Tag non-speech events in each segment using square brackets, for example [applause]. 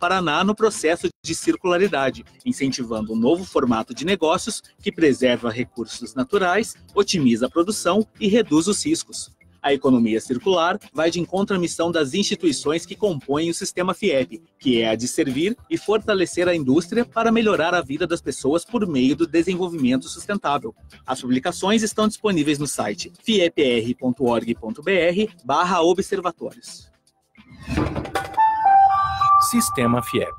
Paraná no processo de circularidade, incentivando um novo formato de negócios que preserva recursos naturais, otimiza a produção e reduz os riscos. A economia circular vai de encontro à missão das instituições que compõem o sistema FIEP, que é a de servir e fortalecer a indústria para melhorar a vida das pessoas por meio do desenvolvimento sustentável. As publicações estão disponíveis no site fiepr.org.br/observatórios. Sistema FIEP.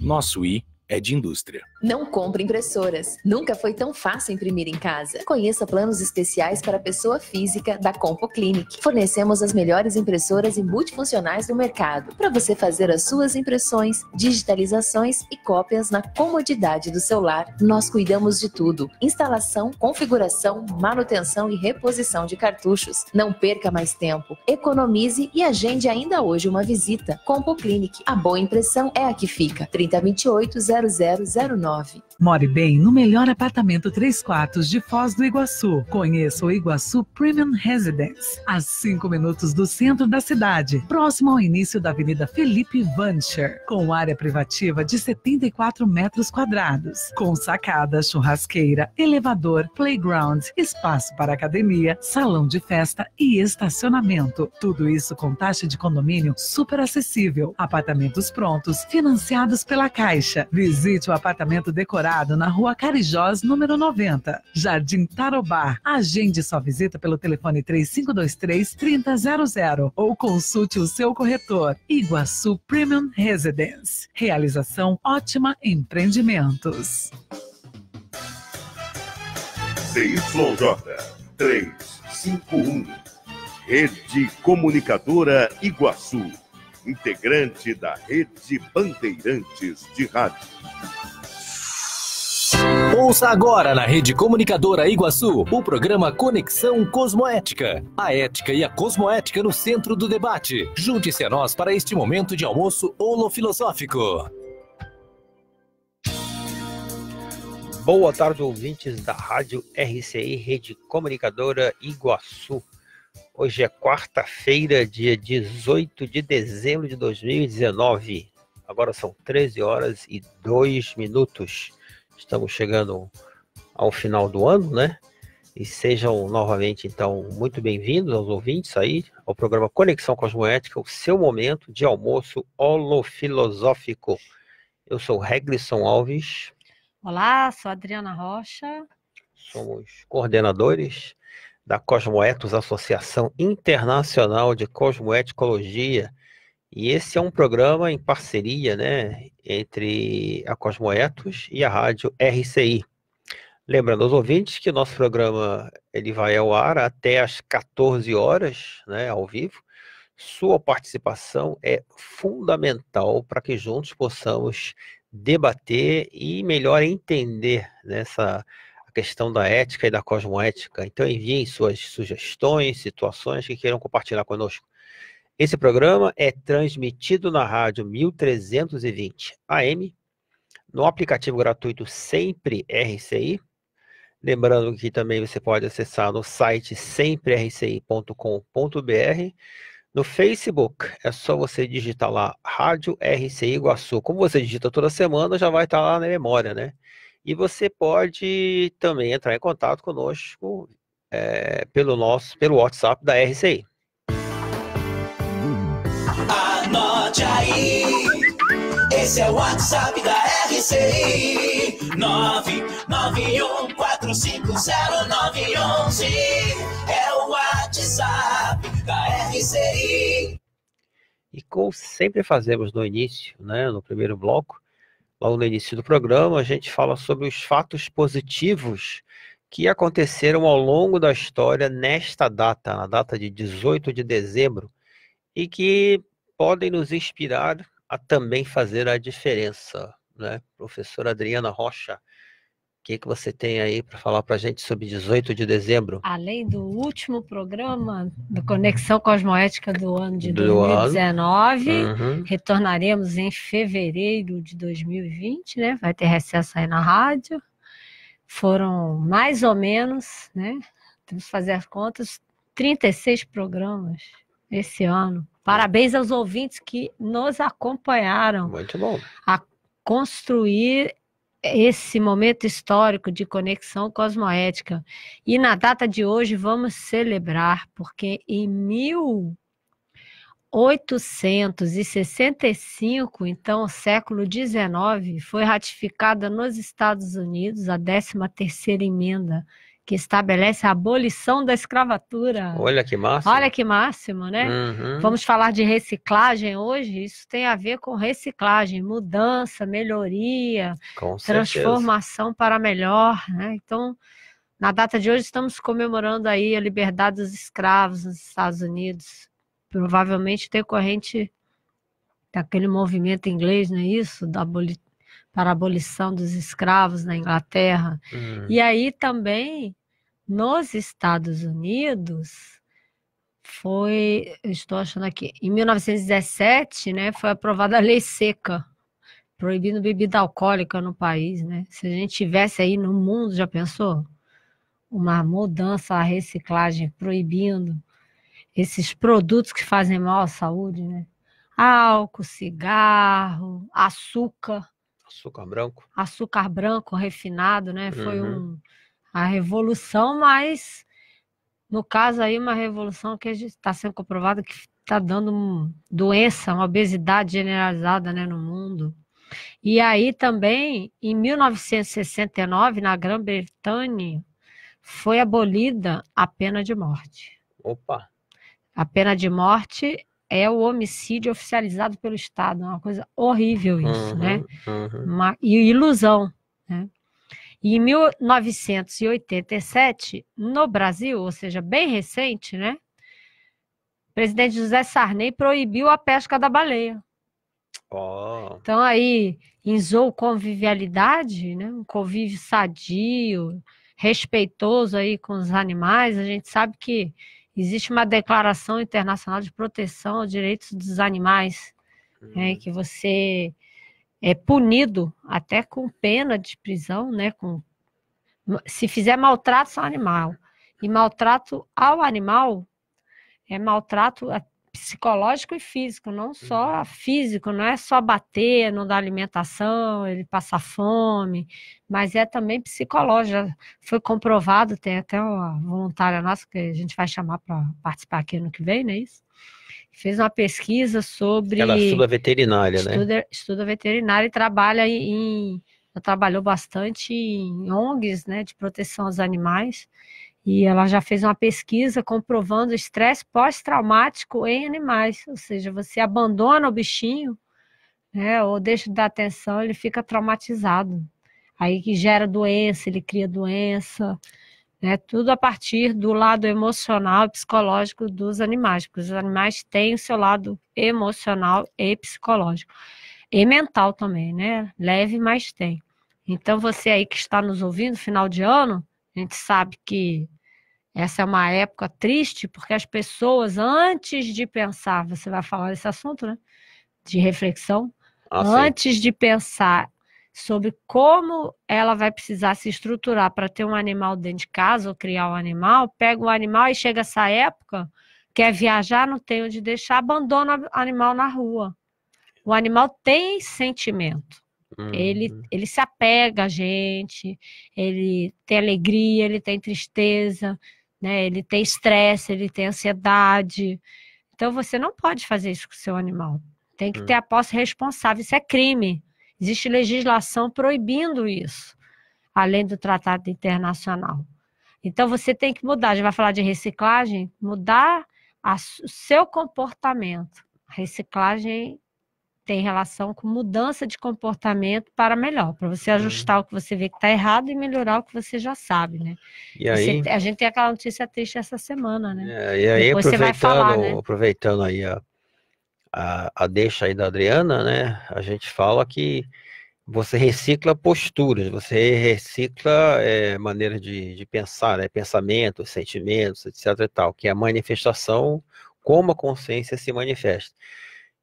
Nosso I é de indústria. Não compre impressoras. Nunca foi tão fácil imprimir em casa. Conheça planos especiais para pessoa física da Compo Clinic. Fornecemos as melhores impressoras e multifuncionais do mercado para você fazer as suas impressões, digitalizações e cópias na comodidade do seu lar. Nós cuidamos de tudo: instalação, configuração, manutenção e reposição de cartuchos. Não perca mais tempo. Economize e agende ainda hoje uma visita. Compo Clinic. A boa impressão é a que fica. 3028 0009. More bem no melhor apartamento 3 quartos de Foz do Iguaçu. Conheça o Iguaçu Premium Residence, a 5 minutos do centro da cidade, próximo ao início da Avenida Felipe Vancher, com área privativa de 74 metros quadrados, com sacada, churrasqueira, elevador, playground, espaço para academia, salão de festa e estacionamento. Tudo isso com taxa de condomínio super acessível, apartamentos prontos, financiados pela Caixa. Visite o apartamento decorado na rua Carijós, número 90, Jardim Tarobá. Agende sua visita pelo telefone 3523-3000 ou consulte o seu corretor. Iguaçu Premium Residence. Realização Ótima Empreendimentos. CYJ 351. Rede Comunicadora Iguaçu integrante da Rede Bandeirantes de Rádio. Ouça agora na Rede Comunicadora Iguaçu o programa Conexão Cosmoética. A ética e a cosmoética no centro do debate. Junte-se a nós para este momento de almoço holofilosófico. Boa tarde, ouvintes da Rádio RCI, Rede Comunicadora Iguaçu. Hoje é quarta-feira, dia 18 de dezembro de 2019. Agora são 13 horas e 2 minutos. Estamos chegando ao final do ano, né? E sejam novamente, então, muito bem-vindos aos ouvintes aí ao programa Conexão Cosmoética, o seu momento de almoço holofilosófico. Eu sou Reglisson Alves. Olá, sou Adriana Rocha. Somos coordenadores da Cosmoetos, Associação Internacional de Cosmoeticologia. E esse é um programa em parceria, né, entre a Cosmoetos e a rádio RCI. Lembrando aos ouvintes que nosso programa ele vai ao ar até às 14 horas, né, ao vivo. Sua participação é fundamental para que juntos possamos debater e melhor entender nessa né, questão da ética e da cosmoética. Então enviem suas sugestões, situações que queiram compartilhar conosco. Esse programa é transmitido na rádio 1320 AM, no aplicativo gratuito Sempre RCI. Lembrando que também você pode acessar no site semprerci.com.br. No Facebook, é só você digitar lá Rádio RCI Iguaçu. Como você digita toda semana, já vai estar lá na memória, né? E você pode também entrar em contato conosco é, pelo nosso, pelo WhatsApp da RCI. Esse é o WhatsApp da RCI 991450911 É o WhatsApp da RCI E como sempre fazemos no início, né, no primeiro bloco, logo no início do programa, a gente fala sobre os fatos positivos que aconteceram ao longo da história nesta data, na data de 18 de dezembro, e que podem nos inspirar a também fazer a diferença. Né? Professora Adriana Rocha, o que, que você tem aí para falar para a gente sobre 18 de dezembro? Além do último programa do Conexão Cosmoética do ano de 2019, ano. Uhum. retornaremos em fevereiro de 2020, né? Vai ter recesso aí na rádio. Foram mais ou menos, né? Temos que fazer as contas, 36 programas esse ano. Parabéns aos ouvintes que nos acompanharam. Muito bom. A construir esse momento histórico de conexão cosmoética. E na data de hoje vamos celebrar, porque em 1865, então século XIX, foi ratificada nos Estados Unidos a 13ª emenda que estabelece a abolição da escravatura. Olha que máximo. Olha que máximo, né? Uhum. Vamos falar de reciclagem hoje. Isso tem a ver com reciclagem, mudança, melhoria, com transformação para melhor, né? Então, na data de hoje estamos comemorando aí a liberdade dos escravos nos Estados Unidos, provavelmente decorrente daquele movimento inglês, não é isso? Da abolição para a abolição dos escravos na Inglaterra. Uhum. E aí também nos Estados Unidos foi, estou achando aqui, em 1917, né, foi aprovada a lei seca proibindo bebida alcoólica no país, né? Se a gente tivesse aí no mundo, já pensou? Uma mudança, a reciclagem proibindo esses produtos que fazem mal à saúde, né? Álcool, cigarro, açúcar. Açúcar branco. Açúcar branco refinado, né? Foi uhum. um, a revolução, mas no caso aí uma revolução que está sendo comprovado que está dando doença, uma obesidade generalizada, né, no mundo. E aí também, em 1969, na Grã-Bretanha, foi abolida a pena de morte. Opa! A pena de morte é o homicídio oficializado pelo Estado. É uma coisa horrível isso, uhum, né? Uhum. Uma, e ilusão, né? E em 1987, no Brasil, ou seja, bem recente, né? O presidente José Sarney proibiu a pesca da baleia. Oh. Então aí inzou convivialidade, né? Um convívio sadio, respeitoso aí com os animais. A gente sabe que Existe uma Declaração Internacional de Proteção aos Direitos dos Animais, né, uhum. né, que você é punido até com pena de prisão, né, com, se fizer maltrato ao animal. E maltrato ao animal é maltrato psicológico e físico, não só uhum. físico, não é só bater, não dar alimentação, ele passar fome, mas é também psicológico. Já foi comprovado, tem até uma voluntária nossa que a gente vai chamar para participar aqui ano que vem, não é isso? Fez uma pesquisa sobre. Ela estuda veterinária, né? estuda, né? Estuda veterinária e trabalha em. trabalhou bastante em ONGs, né, de proteção aos animais e ela já fez uma pesquisa comprovando o estresse pós-traumático em animais, ou seja, você abandona o bichinho, né, ou deixa de dar atenção, ele fica traumatizado. Aí que gera doença, ele cria doença, né, tudo a partir do lado emocional e psicológico dos animais, porque os animais têm o seu lado emocional e psicológico. E mental também, né? Leve, mas tem. Então, você aí que está nos ouvindo, final de ano, a gente sabe que essa é uma época triste, porque as pessoas, antes de pensar, você vai falar desse assunto, né? De reflexão. Ah, antes sim. de pensar sobre como ela vai precisar se estruturar para ter um animal dentro de casa ou criar um animal, pega o um animal e chega essa época, quer viajar, não tem onde deixar, abandona o animal na rua. O animal tem sentimento. Uhum. Ele, ele se apega a gente, ele tem alegria, ele tem tristeza, né? ele tem estresse, ele tem ansiedade. Então você não pode fazer isso com o seu animal. Tem que uhum. ter hum. a posse responsável. Isso é crime. Existe legislação proibindo isso, além do tratado internacional. Então você tem que mudar. gente vai falar de reciclagem? Mudar a, o seu comportamento. reciclagem tem relação com mudança de comportamento para melhor, para você ajustar uhum. o que você vê que está errado e melhorar o que você já sabe, né? E aí, você, a gente tem aquela notícia triste essa semana, né? É, e aí, Depois aproveitando, falar, né? aproveitando aí a, a, a, deixa aí da Adriana, né? A gente fala que você recicla posturas, você recicla é, maneiras de, de pensar, né? Pensamentos, sentimentos, etc e tal, que é a manifestação, como a consciência se manifesta.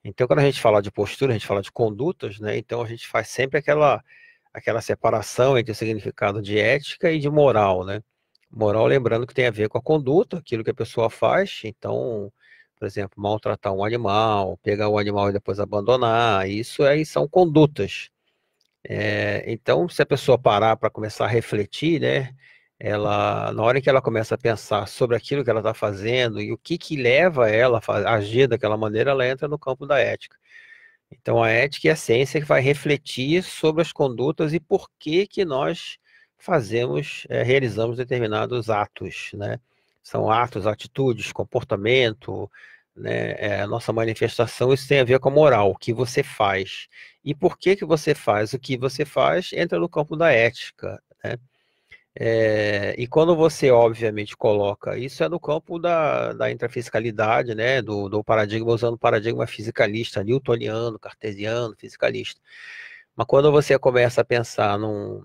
Então, quando a gente fala de postura, a gente fala de condutas, né? Então, a gente faz sempre aquela, aquela separação entre o significado de ética e de moral, né? Moral, lembrando que tem a ver com a conduta, aquilo que a pessoa faz. Então, por exemplo, maltratar um animal, pegar o um animal e depois abandonar, isso aí são condutas. É, então, se a pessoa parar para começar a refletir, né? ela na hora em que ela começa a pensar sobre aquilo que ela está fazendo e o que que leva ela a agir daquela maneira, ela entra no campo da ética. Então a ética é a ciência que vai refletir sobre as condutas e por que que nós fazemos, é, realizamos determinados atos, né? São atos, atitudes, comportamento, né? É, a nossa manifestação, isso tem a ver com a moral, o que você faz. E por que que você faz o que você faz, entra no campo da ética, né? É, e quando você, obviamente, coloca isso é no campo da, da intrafiscalidade, né, do, do paradigma, usando o paradigma fisicalista, newtoniano, cartesiano, fisicalista. Mas quando você começa a pensar num,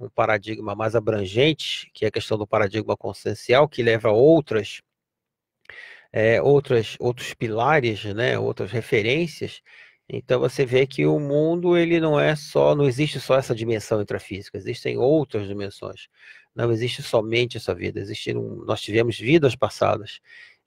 um paradigma mais abrangente, que é a questão do paradigma consciencial, que leva a outras, é, outras, outros pilares, né, outras referências, então você vê que o mundo ele não é só, não existe só essa dimensão intrafísica, existem outras dimensões. Não existe somente essa vida, existe um, nós tivemos vidas passadas.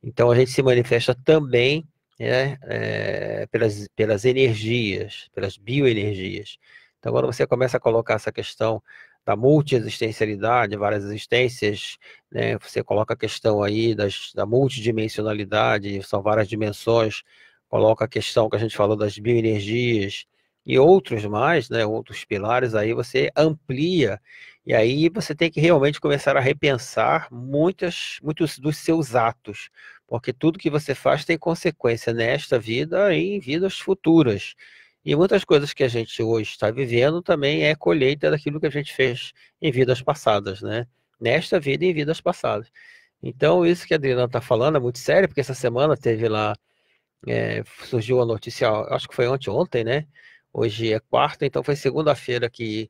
Então a gente se manifesta também né, é, pelas, pelas energias, pelas bioenergias. Então quando você começa a colocar essa questão da multiexistencialidade, várias existências, né, você coloca a questão aí das, da multidimensionalidade, são várias dimensões coloca a questão que a gente falou das bioenergias e outros mais, né, outros pilares, aí você amplia e aí você tem que realmente começar a repensar muitas, muitos dos seus atos, porque tudo que você faz tem consequência nesta vida e em vidas futuras. E muitas coisas que a gente hoje está vivendo também é colheita daquilo que a gente fez em vidas passadas, né? Nesta vida e em vidas passadas. Então, isso que a Adriana está falando é muito sério, porque essa semana teve lá é, surgiu a notícia, acho que foi ontem, ontem, né? Hoje é quarta, então foi segunda-feira que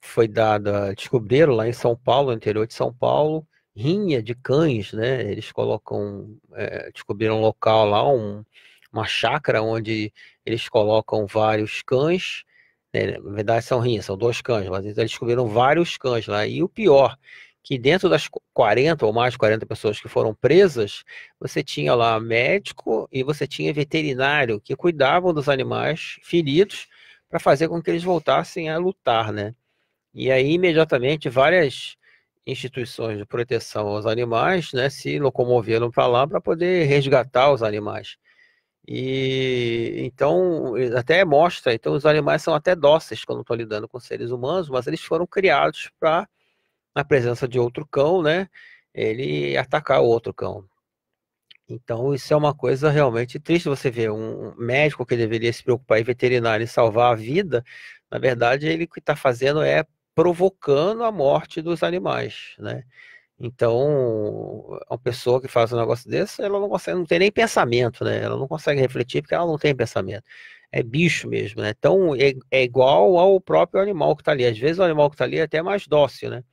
foi dada, descobriram lá em São Paulo, no interior de São Paulo, rinha de cães, né? Eles colocam, é, descobriram um local lá, um, uma chácara onde eles colocam vários cães, né? na verdade são rinhas, são dois cães, mas eles descobriram vários cães lá. E o pior, que dentro das 40 ou mais de 40 pessoas que foram presas, você tinha lá médico e você tinha veterinário que cuidavam dos animais feridos para fazer com que eles voltassem a lutar, né? E aí imediatamente várias instituições de proteção aos animais, né, se locomoveram para lá para poder resgatar os animais. E então até mostra, então os animais são até dóceis quando estão lidando com seres humanos, mas eles foram criados para na presença de outro cão, né? Ele atacar o outro cão. Então, isso é uma coisa realmente triste você vê um médico que deveria se preocupar em veterinário e salvar a vida, na verdade, ele que está fazendo é provocando a morte dos animais, né? Então, uma pessoa que faz um negócio desse, ela não consegue, não tem nem pensamento, né? Ela não consegue refletir porque ela não tem pensamento. É bicho mesmo, né? Então, é, é igual ao próprio animal que está ali. Às vezes o animal que está ali é até mais dócil, né?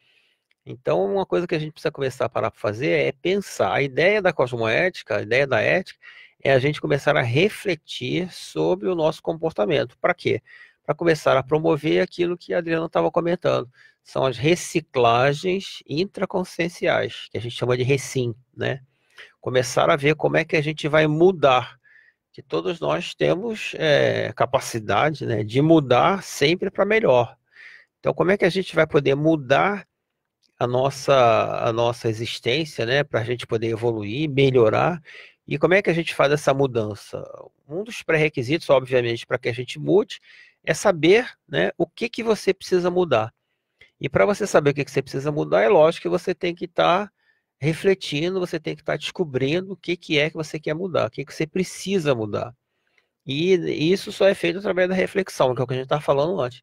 Então, uma coisa que a gente precisa começar a parar para fazer é pensar. A ideia da cosmoética, a ideia da ética, é a gente começar a refletir sobre o nosso comportamento. Para quê? Para começar a promover aquilo que a Adriana estava comentando. São as reciclagens intraconscienciais, que a gente chama de recim, né? Começar a ver como é que a gente vai mudar, que todos nós temos é, capacidade né, de mudar sempre para melhor. Então, como é que a gente vai poder mudar a nossa, a nossa existência, né, para a gente poder evoluir, melhorar. E como é que a gente faz essa mudança? Um dos pré-requisitos, obviamente, para que a gente mude, é saber né, o que, que você precisa mudar. E para você saber o que, que você precisa mudar, é lógico que você tem que estar tá refletindo, você tem que estar tá descobrindo o que, que é que você quer mudar, o que, que você precisa mudar. E isso só é feito através da reflexão, que é o que a gente estava falando antes.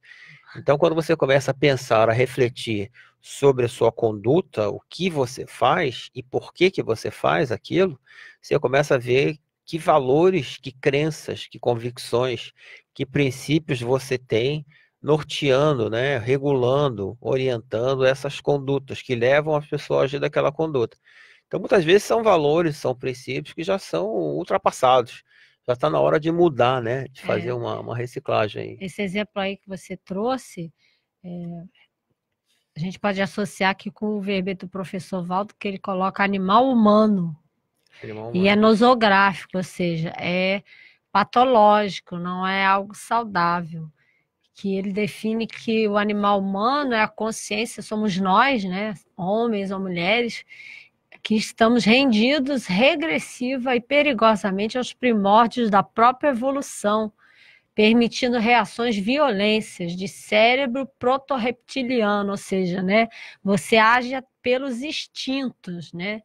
Então, quando você começa a pensar, a refletir sobre a sua conduta, o que você faz e por que, que você faz aquilo, você começa a ver que valores, que crenças, que convicções, que princípios você tem norteando, né, regulando, orientando essas condutas que levam as pessoas a agir daquela conduta. Então, muitas vezes são valores, são princípios que já são ultrapassados já está na hora de mudar, né? De é. fazer é, uma, uma, reciclagem. Esse exemplo aí que você trouxe, é, a gente pode associar aqui com o verbete do professor Valdo, que ele coloca animal humano. Animal humano. E é nosográfico, ou seja, é patológico, não é algo saudável. Que ele define que o animal humano é a consciência, somos nós, né? Homens ou mulheres, que estamos rendidos regressiva e perigosamente aos primórdios da própria evolução, permitindo reações violências de cérebro proto-reptiliano, ou seja, né, você age pelos instintos, né,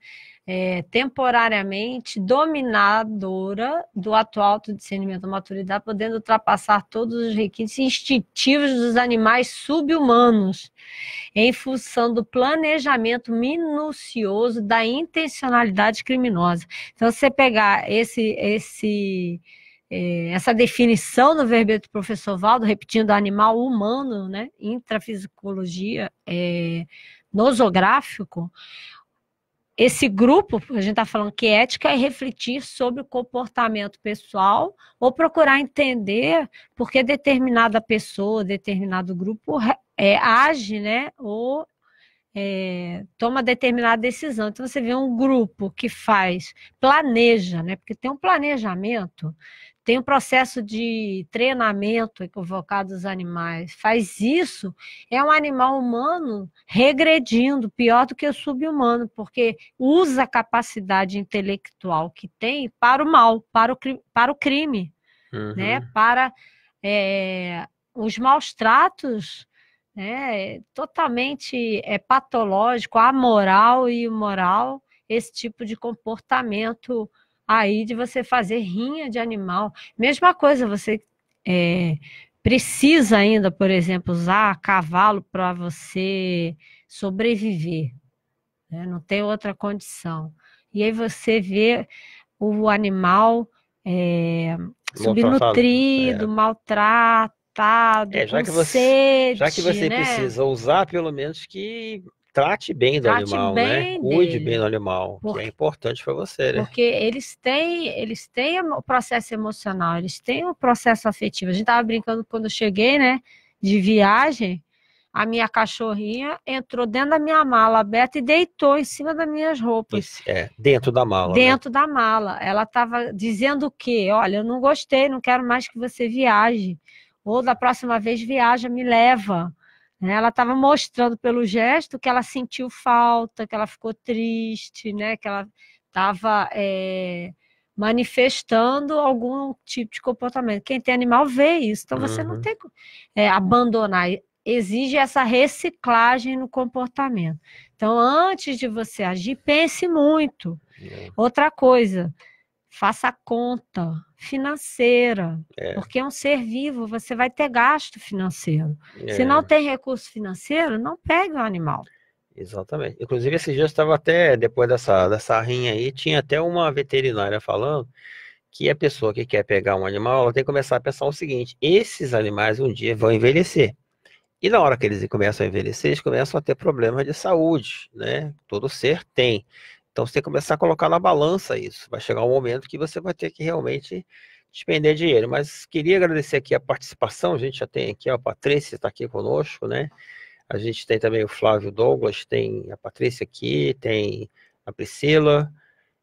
é, temporariamente dominadora do atual discernimento da maturidade, podendo ultrapassar todos os requisitos instintivos dos animais subhumanos, em função do planejamento minucioso da intencionalidade criminosa. Então, você pegar esse esse é, essa definição do verbete do professor Valdo, repetindo animal humano, né, intrafisicologia é, nosográfico, esse grupo, a gente está falando que é ética é refletir sobre o comportamento pessoal ou procurar entender por que determinada pessoa, determinado grupo é, age, né, ou é, toma determinada decisão. Então você vê um grupo que faz, planeja, né, porque tem um planejamento tem um processo de treinamento equivocado dos animais. Faz isso, é um animal humano regredindo, pior do que o subhumano, porque usa a capacidade intelectual que tem para o mal, para o, para o crime, né? uhum. né? para é, os maus tratos. Né? totalmente é patológico, amoral e imoral esse tipo de comportamento aí de você fazer rinha de animal. Mesma coisa, você é, precisa ainda, por exemplo, usar cavalo para você sobreviver. Né? Não tem outra condição. E aí você vê o animal é, né? subnutrido, é. maltratado, é, já com que você, sede, Já que você né? precisa usar, pelo menos que trate bem do trate animal, né? bem né? Cuide dele. bem do animal, porque, que é importante para você, né? Porque eles têm, eles têm o processo emocional, eles têm o processo afetivo. A gente tava brincando quando eu cheguei, né, de viagem, a minha cachorrinha entrou dentro da minha mala aberta e deitou em cima das minhas roupas. É, dentro da mala. Né? Dentro né? da mala. Ela estava dizendo o quê? Olha, eu não gostei, não quero mais que você viaje. Ou da próxima vez viaja, me leva né? Ela estava mostrando pelo gesto que ela sentiu falta, que ela ficou triste, né? Que ela estava é, manifestando algum tipo de comportamento. Quem tem animal vê isso, então você uhum. não tem que é, abandonar. Exige essa reciclagem no comportamento. Então, antes de você agir, pense muito. Yeah. É. Outra coisa, faça a conta financeira, é. porque é um ser vivo, você vai ter gasto financeiro. É. Se não tem recurso financeiro, não pegue o animal. Exatamente. Inclusive, esses dias estava até, depois dessa, dessa rinha aí, tinha até uma veterinária falando que a pessoa que quer pegar um animal, ela tem que começar a pensar o seguinte, esses animais um dia vão envelhecer. E na hora que eles começam a envelhecer, eles começam a ter problemas de saúde, né? Todo ser tem. Então você tem que começar a colocar na balança isso. Vai chegar um momento que você vai ter que realmente despender dinheiro. Mas queria agradecer aqui a participação. A gente já tem aqui a Patrícia está aqui conosco, né? A gente tem também o Flávio Douglas, tem a Patrícia aqui, tem a Priscila.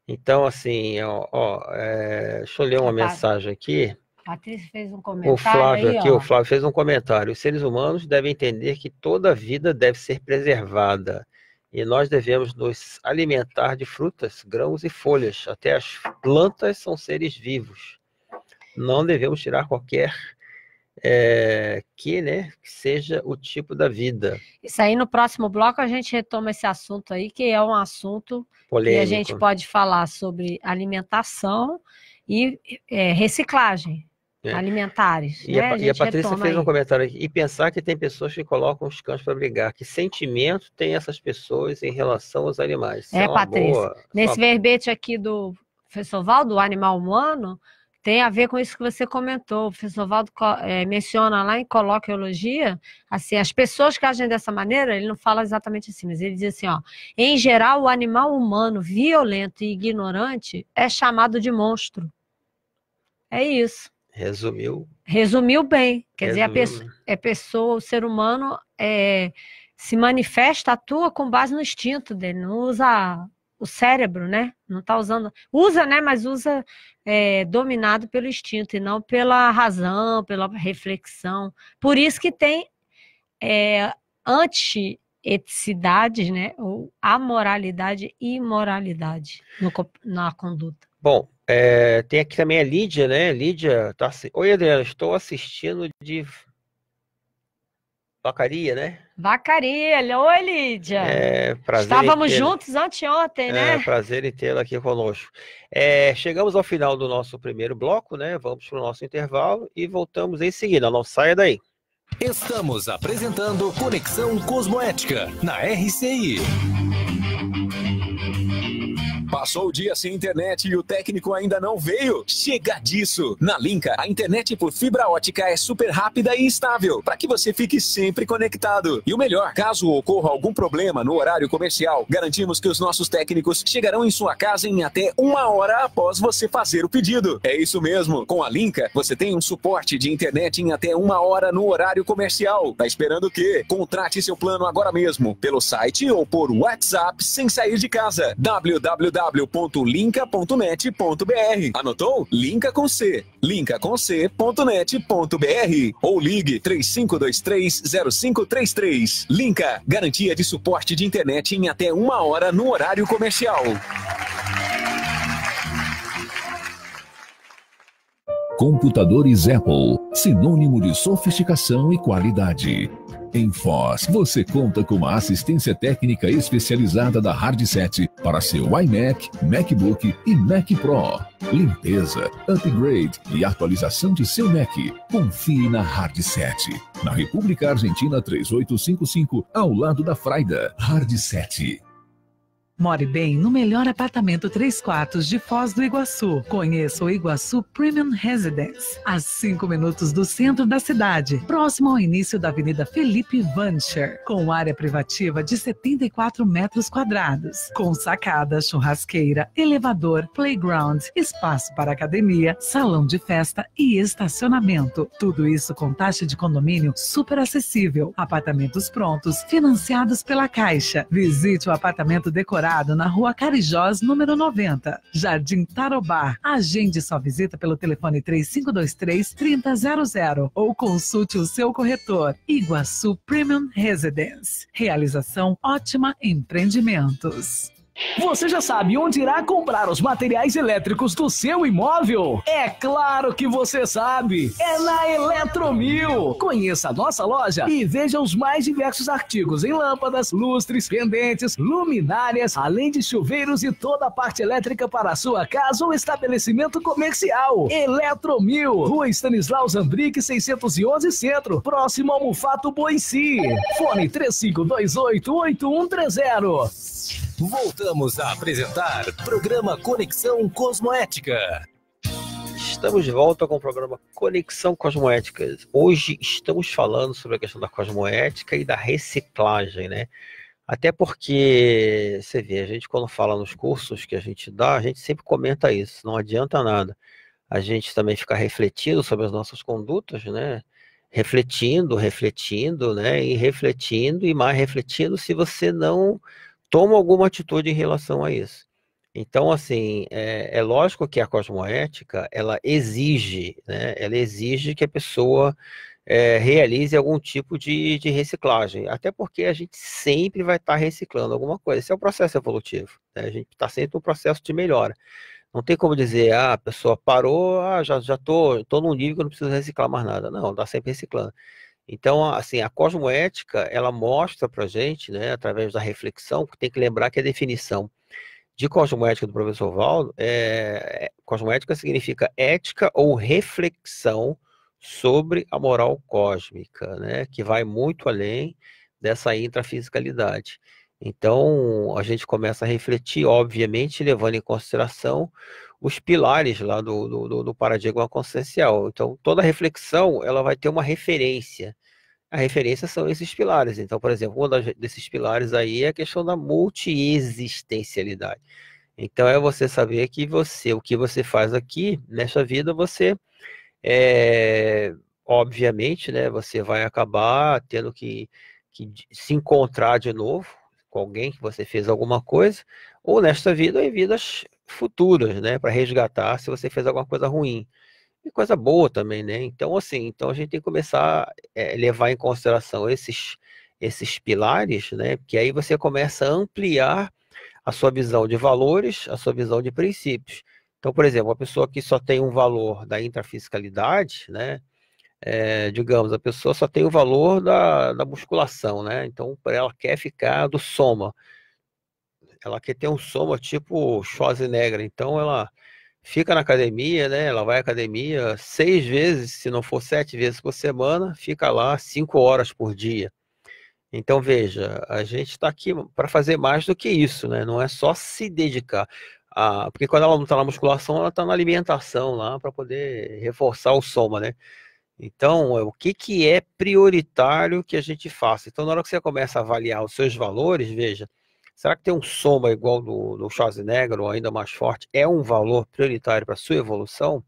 Então, assim, ó, ó é... deixa eu ler uma mensagem aqui. Patrícia fez um comentário. O Flávio aí, aqui, ó. o Flávio fez um comentário. Os seres humanos devem entender que toda a vida deve ser preservada. E nós devemos nos alimentar de frutas, grãos e folhas. Até as plantas são seres vivos. Não devemos tirar qualquer é, que, né, que seja o tipo da vida. Isso aí no próximo bloco a gente retoma esse assunto aí, que é um assunto Polêmico. que a gente pode falar sobre alimentação e é, reciclagem. Né? Alimentares. E, né? a, a, e a Patrícia fez aí. um comentário aqui. E pensar que tem pessoas que colocam os cães para brigar. Que sentimento tem essas pessoas em relação aos animais? é, é Patrícia. Boa, é nesse uma... verbete aqui do professor Valdo, o animal humano, tem a ver com isso que você comentou. O professor Valdo é, menciona lá em coloquiologia, assim, as pessoas que agem dessa maneira, ele não fala exatamente assim, mas ele diz assim, ó, em geral, o animal humano violento e ignorante é chamado de monstro. É isso. Resumiu. Resumiu bem. Quer Resumiu. dizer, a pessoa, a né? é pessoa, o ser humano é, se manifesta, atua com base no instinto dele, não usa o cérebro, né? Não está usando. Usa, né? Mas usa é, dominado pelo instinto e não pela razão, pela reflexão. Por isso que tem é, anti-eticidade, né? Ou amoralidade e imoralidade no, na conduta. Bom, é, tem aqui também a Lídia, né? Lídia, oi Adriana, estou assistindo de Vacaria, né? Vacaria, oi Lídia. É, Estávamos juntos anteontem, né? É, prazer em tê-la aqui conosco. É, chegamos ao final do nosso primeiro bloco, né? Vamos para o nosso intervalo e voltamos em seguida. Não saia daí. Estamos apresentando Conexão Cosmoética na RCI. Passou o dia sem internet e o técnico ainda não veio? Chega disso! Na Linka, a internet por fibra ótica é super rápida e estável, para que você fique sempre conectado. E o melhor, caso ocorra algum problema no horário comercial, garantimos que os nossos técnicos chegarão em sua casa em até uma hora após você fazer o pedido. É isso mesmo, com a Linka, você tem um suporte de internet em até uma hora no horário comercial. Tá esperando o quê? Contrate seu plano agora mesmo, pelo site ou por WhatsApp sem sair de casa. www www.linca.net.br. Anotou? Linca com C. Linca com c.net.br ou ligue 35230533. Linca, garantia de suporte de internet em até uma hora no horário comercial. Computadores Apple, sinônimo de sofisticação e qualidade. Em Foz, você conta com uma assistência técnica especializada da Hardset para seu iMac, MacBook e Mac Pro. Limpeza, upgrade e atualização de seu Mac. Confie na Hardset. Na República Argentina 3855, ao lado da Fraida. Hardset. More bem no melhor apartamento 3 quartos de Foz do Iguaçu. Conheça o Iguaçu Premium Residence, a 5 minutos do centro da cidade, próximo ao início da Avenida Felipe Vancher, com área privativa de 74 metros quadrados, com sacada, churrasqueira, elevador, playground, espaço para academia, salão de festa e estacionamento. Tudo isso com taxa de condomínio super acessível, apartamentos prontos, financiados pela Caixa. Visite o apartamento decorado na rua Carijós, número 90, Jardim Tarobá. Agende sua visita pelo telefone 3523-3000 ou consulte o seu corretor. Iguaçu Premium Residence. Realização Ótima Empreendimentos. Você já sabe onde irá comprar os materiais elétricos do seu imóvel? É claro que você sabe! É na Eletromil! Conheça a nossa loja e veja os mais diversos artigos em lâmpadas, lustres, pendentes, luminárias, além de chuveiros e toda a parte elétrica para a sua casa ou estabelecimento comercial. Eletromil, Rua Stanislau Zambrick, 611 Centro, próximo ao Mufato Boici. Fone 35288130. Voltamos a apresentar programa Conexão Cosmoética. Estamos de volta com o programa Conexão Cosmoética. Hoje estamos falando sobre a questão da cosmoética e da reciclagem, né? Até porque, você vê, a gente quando fala nos cursos que a gente dá, a gente sempre comenta isso, não adianta nada. A gente também fica refletindo sobre as nossas condutas, né? Refletindo, refletindo, né? E refletindo e mais refletindo se você não toma alguma atitude em relação a isso. Então, assim, é, é lógico que a cosmoética, ela exige, né? Ela exige que a pessoa é, realize algum tipo de, de, reciclagem. Até porque a gente sempre vai estar tá reciclando alguma coisa. Esse é o um processo evolutivo. Né? A gente está sempre no um processo de melhora. Não tem como dizer, ah, a pessoa parou, ah, já estou já tô, tô num nível que eu não preciso reciclar mais nada. Não, está sempre reciclando. Então, assim, a cosmoética, ela mostra para gente, né, através da reflexão, que tem que lembrar que a definição de cosmoética do professor Valdo, eh, é, cosmoética significa ética ou reflexão sobre a moral cósmica, né, que vai muito além dessa intrafisicalidade. Então, a gente começa a refletir, obviamente, levando em consideração os pilares lá do, do, do paradigma consciencial. Então, toda reflexão ela vai ter uma referência. A referência são esses pilares. Então, por exemplo, um desses pilares aí é a questão da multiexistencialidade. Então, é você saber que você, o que você faz aqui nessa vida, você é, obviamente, né, você vai acabar tendo que, que se encontrar de novo com alguém que você fez alguma coisa, ou nesta vida ou em vidas futuras, né, para resgatar se você fez alguma coisa ruim. E coisa boa também, né? Então, assim, então a gente tem que começar a eh, levar em consideração esses, esses pilares, né? Porque aí você começa a ampliar a sua visão de valores, a sua visão de princípios. Então, por exemplo, uma pessoa que só tem um valor da intrafiscalidade, né? É, digamos, a pessoa só tem o valor da, da musculação, né? Então, ela quer ficar do soma ela quer ter um soma tipo Schwarzenegger, então ela fica na academia, né? Ela vai à academia seis vezes, se não for sete vezes por semana, fica lá cinco horas por dia. Então veja, a gente está aqui para fazer mais do que isso, né? Não é só se dedicar. A... Porque quando ela não está na musculação, ela está na alimentação lá para poder reforçar o soma, né? Então, é, o que, que é prioritário que a gente faça? Então, na hora que você começa a avaliar os seus valores, veja, Será que ter um soma igual do, do Schwarzenegger ou ainda mais forte é um valor prioritário para sua evolução?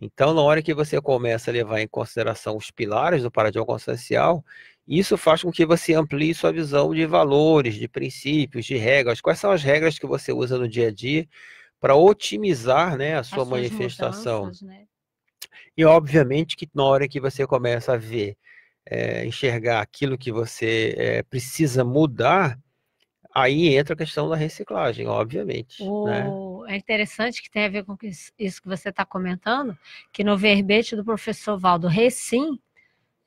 Então, na hora que você começa a levar em consideração os pilares do paradigma consciencial, isso faz com que você amplie sua visão de valores, de princípios, de regras. Quais são as regras que você usa no dia a dia para otimizar né, a sua As manifestação? né? E, obviamente, que na hora que você começa a ver, é, enxergar aquilo que você é, precisa mudar, Aí entra a questão da reciclagem, obviamente. Né? O... Né? É interessante que tem a ver com isso que você está comentando, que no verbete do professor Valdo Recim,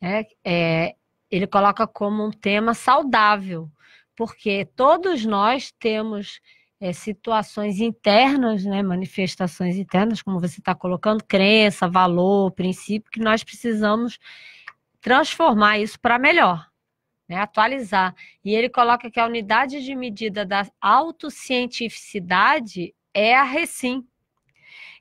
é, é, ele coloca como um tema saudável, porque todos nós temos é, situações internas, né, manifestações internas, como você está colocando, crença, valor, princípio, que nós precisamos transformar isso para melhor né, atualizar. E ele coloca que a unidade de medida da autocientificidade é a Recim.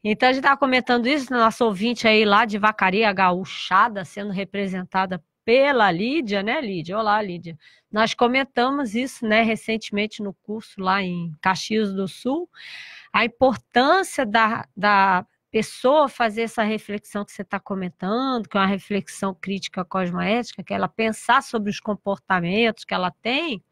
Então, a gente estava tá comentando isso, né, nosso ouvinte aí lá de Vacaria Gaúchada, sendo representada pela Lídia, né, Lídia? Olá, Lídia. Nós comentamos isso, né, recentemente no curso lá em Caxias do Sul, a importância da, da pessoa fazer essa reflexão que você está comentando, que é uma reflexão crítica cosmoética, que ela pensar sobre os comportamentos que ela tem,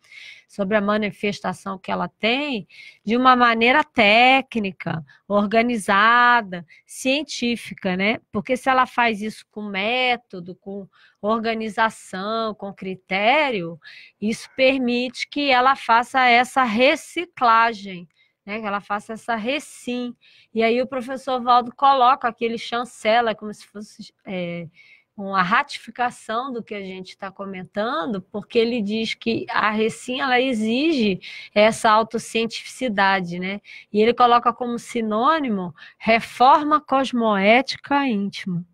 sobre a manifestação que ela tem, de uma maneira técnica, organizada, científica, né? Porque se ela faz isso com método, com organização, com critério, isso permite que ela faça essa reciclagem né? Que ela faça essa recim. E aí o professor Valdo coloca aquele chancela, é como se fosse é, uma ratificação do que a gente está comentando, porque ele diz que a recim ela exige essa autocientificidade, né? E ele coloca como sinônimo reforma cosmoética íntima.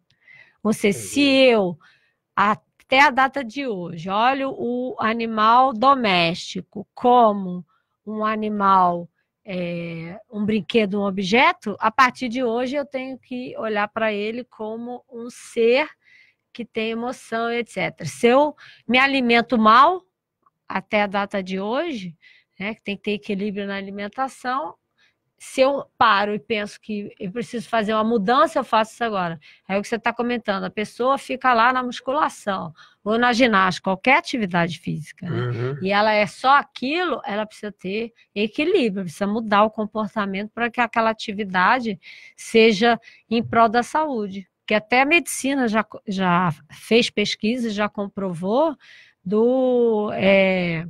Ou seja, se eu até a data de hoje olho o animal doméstico como um animal é, um brinquedo, um objeto, a partir de hoje eu tenho que olhar para ele como um ser que tem emoção, etc. Se eu me alimento mal até a data de hoje, né, que tem que ter equilíbrio na alimentação, se eu paro e penso que eu preciso fazer uma mudança, eu faço isso agora. É o que você está comentando. A pessoa fica lá na musculação ou na ginástica, qualquer atividade física. Né? Uhum. E ela é só aquilo, ela precisa ter equilíbrio, precisa mudar o comportamento para que aquela atividade seja em prol da saúde. Que até a medicina já, já fez pesquisas, já comprovou do. É,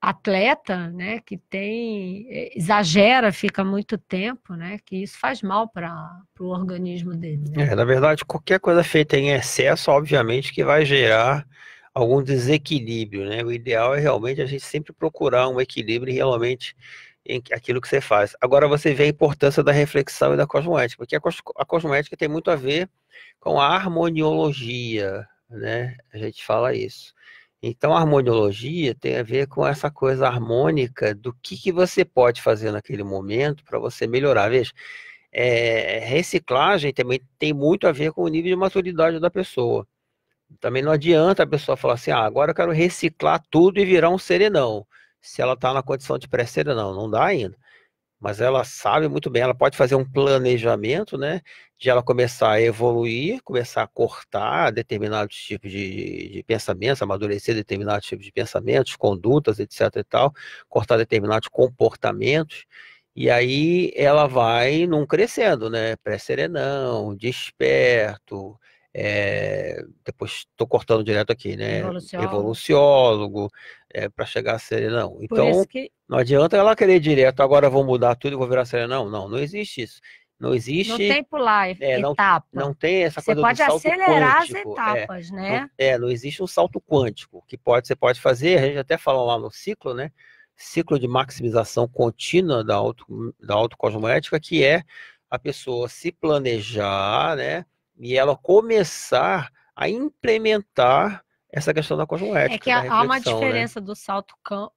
atleta, né, que tem eh, exagera, fica muito tempo, né, que isso faz mal para o organismo dele. Né? É, na verdade, qualquer coisa feita em excesso, obviamente, que vai gerar algum desequilíbrio, né? O ideal é realmente a gente sempre procurar um equilíbrio realmente em aquilo que você faz. Agora você vê a importância da reflexão e da cosmoética, porque a, cosmética cosmoética tem muito a ver com a harmoniologia, né? A gente fala isso. Então, a harmoniologia tem a ver com essa coisa harmônica do que, que você pode fazer naquele momento para você melhorar. Veja, é, reciclagem também tem muito a ver com o nível de maturidade da pessoa. Também não adianta a pessoa falar assim, ah, agora eu quero reciclar tudo e virar um serenão. Se ela está na condição de pré-serenão, não dá ainda. Mas ela sabe muito bem, ela pode fazer um planejamento, né? de ela começar a evoluir, começar a cortar determinados tipos de, de pensamentos, amadurecer determinados tipos de pensamentos, condutas, etc e tal, cortar determinados comportamentos, e aí ela vai num crescendo, né? Pré-serenão, desperto, é, depois estou cortando direto aqui, né? Evoluciólogo, Evoluciólogo é, eh, para chegar a serenão. Então, que... não adianta ela querer direto, agora vou mudar tudo e vou virar serenão. Não, não existe isso. Não existe. É, não tem pular é, etapa. Não, não tem essa coisa você pode do acelerar quântico, as é. etapas, é, né? Não, é, não existe um salto quântico que pode, você pode fazer. A gente até falou lá no ciclo, né? Ciclo de maximização contínua da, auto, da autocosmoética, que é a pessoa se planejar, né? E ela começar a implementar essa questão da cosmoética. É que há uma né? diferença né? do salto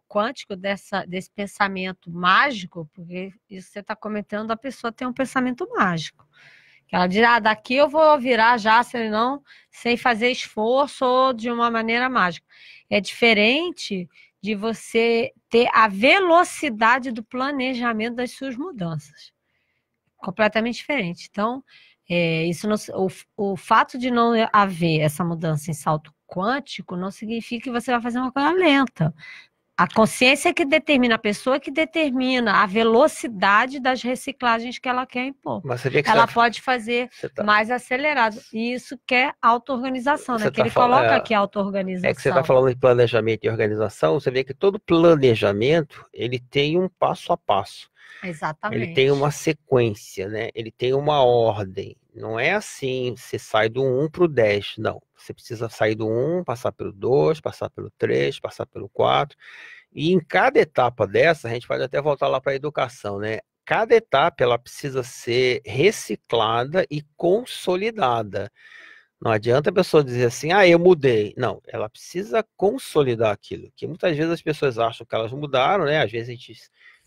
quântico, dessa, desse pensamento mágico, porque isso você está comentando, a pessoa tem um pensamento mágico. Que ela dirá ah, daqui eu vou virar já, se não, sem fazer esforço ou de uma maneira mágica. É diferente de você ter a velocidade do planejamento das suas mudanças. Completamente diferente. Então, é, isso não, o, o fato de não haver essa mudança em salto quântico não significa que você vai fazer uma coisa lenta. A consciência é que determina, a pessoa é que determina a velocidade das reciclagens que ela quer impor. Mas que ela pode fazer tá... mais acelerado. E isso quer é auto-organização, né? Tá que ele fal... coloca aqui auto-organização. É que você está falando de planejamento e organização, você vê que todo planejamento ele tem um passo a passo. Exatamente. Ele tem uma sequência, né? Ele tem uma ordem. Não é assim, você sai do 1 para o 10, não. Você precisa sair do 1, passar pelo 2, passar pelo 3, passar pelo 4. E em cada etapa dessa, a gente pode até voltar lá para a educação, né? Cada etapa ela precisa ser reciclada e consolidada. Não adianta a pessoa dizer assim, ah, eu mudei. Não, ela precisa consolidar aquilo. Que muitas vezes as pessoas acham que elas mudaram, né? Às vezes a gente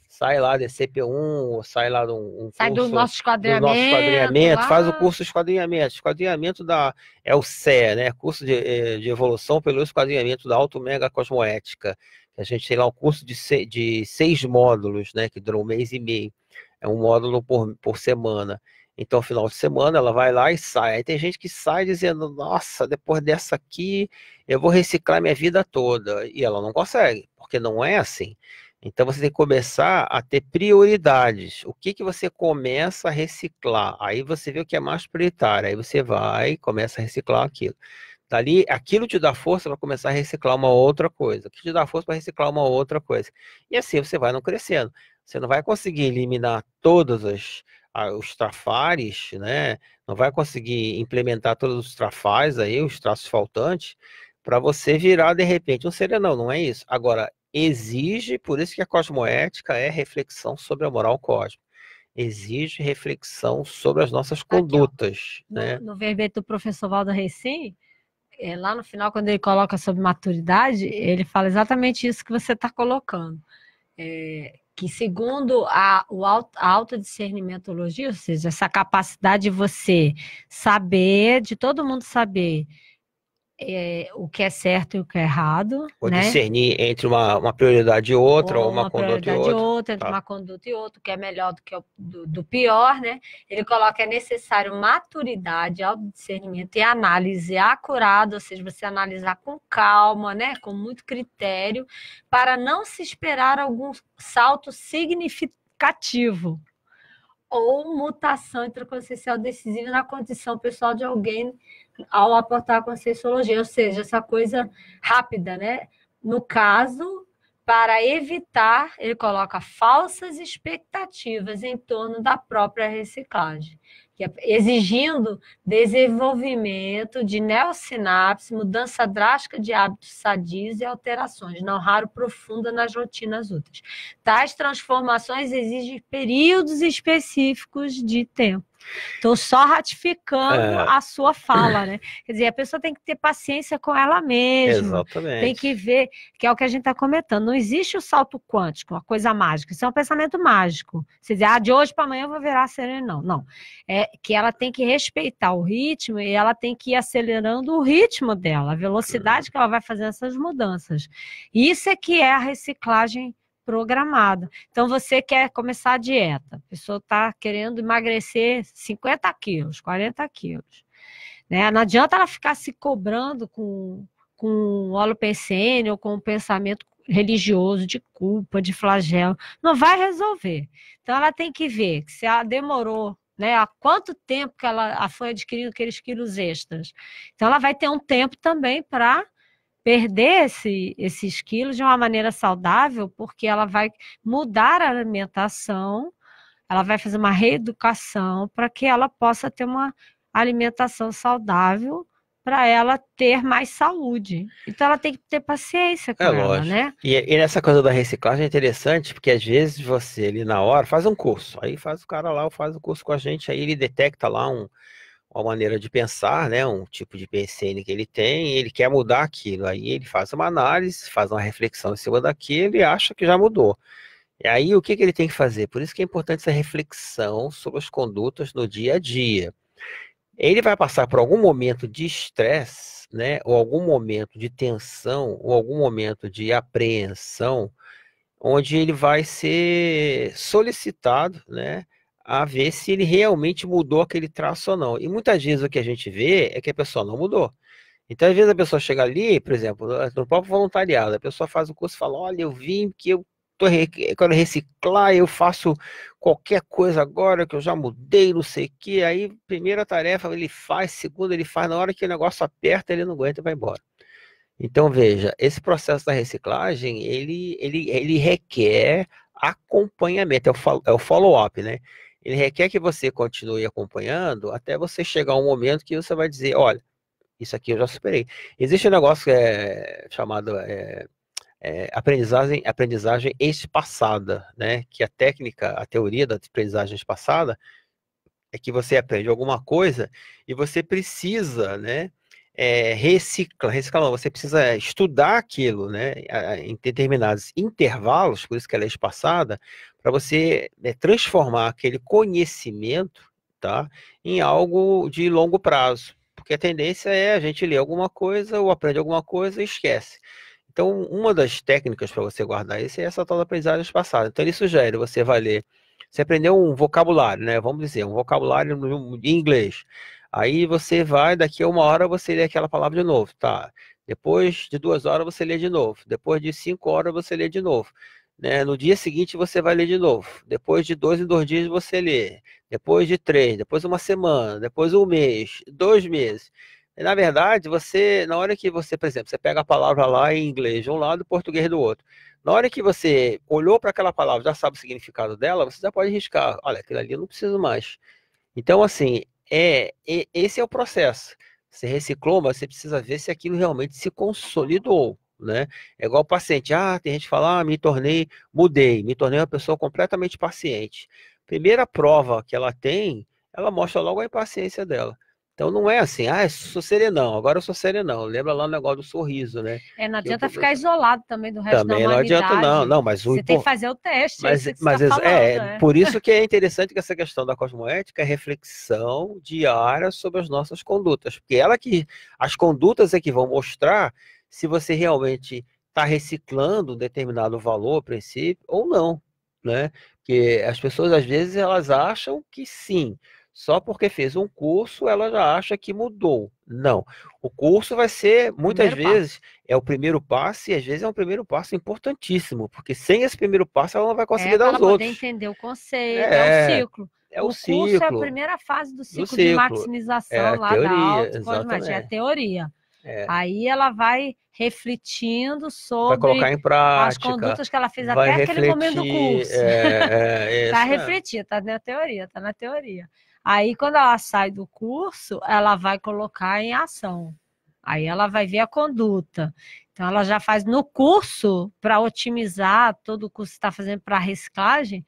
sai lá de CP1, ou sai lá de um, um sai curso, do nosso esquadrinhamento, do nosso esquadrinhamento lá. faz o curso de esquadrinhamento. Esquadrinhamento da, é o CE, né? Curso de, eh, de Evolução pelo Esquadrinhamento da Auto Mega Cosmoética. A gente tem lá um curso de, seis, de seis módulos, né? Que dura um mês e meio. É um módulo por, por semana. Então, final de semana, ela vai lá e sai. Aí tem gente que sai dizendo, nossa, depois dessa aqui, eu vou reciclar minha vida toda. E ela não consegue, porque não é assim. Então você tem que começar a ter prioridades. O que, que você começa a reciclar? Aí você vê o que é mais prioritário. Aí você vai e começa a reciclar aquilo. Dali, aquilo te dá força para começar a reciclar uma outra coisa. que te dá força para reciclar uma outra coisa. E assim você vai não crescendo. Você não vai conseguir eliminar todos os, os trafares, né? Não vai conseguir implementar todos os trafais aí, os traços faltantes, para você virar de repente um serenão, não é isso? Agora, exige, por isso que a cosmoética é reflexão sobre a moral cósmica, exige reflexão sobre as nossas Aqui, condutas. Ó, né? No, no verbete do professor Valdo Recim, é, lá no final, quando ele coloca sobre maturidade, ele fala exatamente isso que você está colocando. É, que segundo a, o auto, a autodiscernimentologia, ou seja, essa capacidade de você saber, de todo mundo saber é, o que é certo e o que é errado. Ou né? discernir entre uma, uma prioridade e outra, ou uma, uma conduta e outra. outra entre tá. uma conduta e outra, o que é melhor do que o, do, do, pior, né? Ele coloca é necessário maturidade, discernimento e análise acurada, ou seja, você analisar com calma, né? Com muito critério, para não se esperar algum salto significativo ou mutação intraconsciencial decisiva na condição pessoal de alguém ao aportar com a sexologia, ou seja, essa coisa rápida, né? No caso, para evitar, ele coloca falsas expectativas em torno da própria reciclagem, é exigindo desenvolvimento de neossinapse, mudança drástica de hábitos sadios e alterações, não raro profunda nas rotinas úteis. Tais transformações exigem períodos específicos de tempo. Estou só ratificando é. a sua fala, né? Quer dizer, a pessoa tem que ter paciência com ela mesma. Exatamente. Tem que ver, que é o que a gente está comentando. Não existe o salto quântico, uma coisa mágica. Isso é um pensamento mágico. Você dizer, ah, de hoje para amanhã eu vou virar serena. Não, não. É que ela tem que respeitar o ritmo e ela tem que ir acelerando o ritmo dela, a velocidade uhum. que ela vai fazer essas mudanças. Isso é que é a reciclagem programada. Então, você quer começar a dieta, a pessoa está querendo emagrecer 50 quilos, 40 quilos. Né? Não adianta ela ficar se cobrando com, com PCN ou com o pensamento religioso de culpa, de flagelo. Não vai resolver. Então, ela tem que ver que se ela demorou né? Há quanto tempo que ela foi adquirindo aqueles quilos extras? Então, ela vai ter um tempo também para perder esse, esses quilos de uma maneira saudável, porque ela vai mudar a alimentação, ela vai fazer uma reeducação para que ela possa ter uma alimentação saudável para ela ter mais saúde. Então ela tem que ter paciência é com é ela, lógico. né? E, e, nessa coisa da reciclagem é interessante, porque às vezes você ali na hora faz um curso, aí faz o cara lá, faz o curso com a gente, aí ele detecta lá um, uma maneira de pensar, né, um tipo de pensamento que ele tem, ele quer mudar aquilo. Aí ele faz uma análise, faz uma reflexão em cima daquilo e acha que já mudou. E aí o que, que ele tem que fazer? Por isso que é importante essa reflexão sobre as condutas no dia a dia. Ele vai passar por algum momento de estresse, né, ou algum momento de tensão, ou algum momento de apreensão, onde ele vai ser solicitado, né, a ver se ele realmente mudou aquele traço ou não. E muitas vezes o que a gente vê é que a pessoa não mudou. Então, às vezes a pessoa chega ali, por exemplo, no próprio voluntariado, a pessoa faz o curso e fala: Olha, eu vim que eu tô, eu quero reciclar, eu faço qualquer coisa agora que eu já mudei, não sei o que. Aí, primeira tarefa ele faz, segunda ele faz, na hora que o negócio aperta, ele não aguenta e vai embora. Então, veja, esse processo da reciclagem, ele, ele, ele requer acompanhamento, é o é follow-up, né? ele requer que você continue acompanhando até você chegar um momento que você vai dizer, olha, isso aqui eu já superei. Existe um negócio é, chamado é, é, aprendizagem, aprendizagem espaçada, né? Que a técnica, a teoria da aprendizagem espaçada é que você aprende alguma coisa e você precisa, né? É, recicla, recicla você precisa estudar aquilo, né, em determinados intervalos, por isso que ela é espaçada, para você né, transformar aquele conhecimento tá, em algo de longo prazo. Porque a tendência é a gente ler alguma coisa ou aprende alguma coisa e esquece. Então, uma das técnicas para você guardar isso é essa tal da aprendizagem passada. Então, ele sugere você vai ler. Você aprendeu um vocabulário, né? Vamos dizer, um vocabulário em inglês. Aí você vai, daqui a uma hora você lê aquela palavra de novo, tá? Depois de duas horas você lê de novo. Depois de cinco horas você lê de novo. Né? No dia seguinte você vai ler de novo. Depois de dois em dois dias você lê. Depois de três, depois uma semana, depois um mês, dois meses. E, na verdade, você, na hora que você, por exemplo, você pega a palavra lá em inglês de um lado e português do outro. Na hora que você olhou para aquela palavra, já sabe o significado dela, você já pode riscar. Olha, aquilo ali eu não preciso mais. Então, assim, é, é esse é o processo. Você reciclou, mas você precisa ver se aquilo realmente se consolidou né? É igual paciente. Ah, tem gente que fala, ah, me tornei, mudei, me tornei uma pessoa completamente paciente. Primeira prova que ela tem, ela mostra logo a impaciência dela. Então não é assim, ah, sou serenão, agora eu sou serenão. Lembra lá o negócio do sorriso, né? É, não adianta eu, ficar isolado também do resto também da humanidade. Também não adianta, não, não, mas o Você tem que fazer o teste, mas, é mas tá é, falando, é, por isso que é interessante que essa questão da cosmoética é reflexão diária sobre as nossas condutas, porque ela que as condutas é que vão mostrar se você realmente está reciclando um determinado valor, princípio, ou não, né? Porque as pessoas, às vezes, elas acham que sim, só porque fez um curso, ela já acha que mudou. Não. O curso vai ser, muitas primeiro vezes, passo. é o primeiro passo, e às vezes é um primeiro passo importantíssimo, porque sem esse primeiro passo, ela não vai é, conseguir é, dar os outros. Ela entender o conceito, é, é ciclo. É o, o ciclo. curso é a primeira fase do ciclo, do ciclo. de maximização é lá teoria, da auto, é a teoria. É. Aí ela vai refletindo sobre prática, as condutas que ela fez até aquele momento do curso. É, é, [laughs] tá é. refletindo, tá na teoria, tá na teoria. Aí quando ela sai do curso, ela vai colocar em ação. Aí ela vai ver a conduta. Então ela já faz no curso para otimizar todo o curso que está fazendo para reciclagem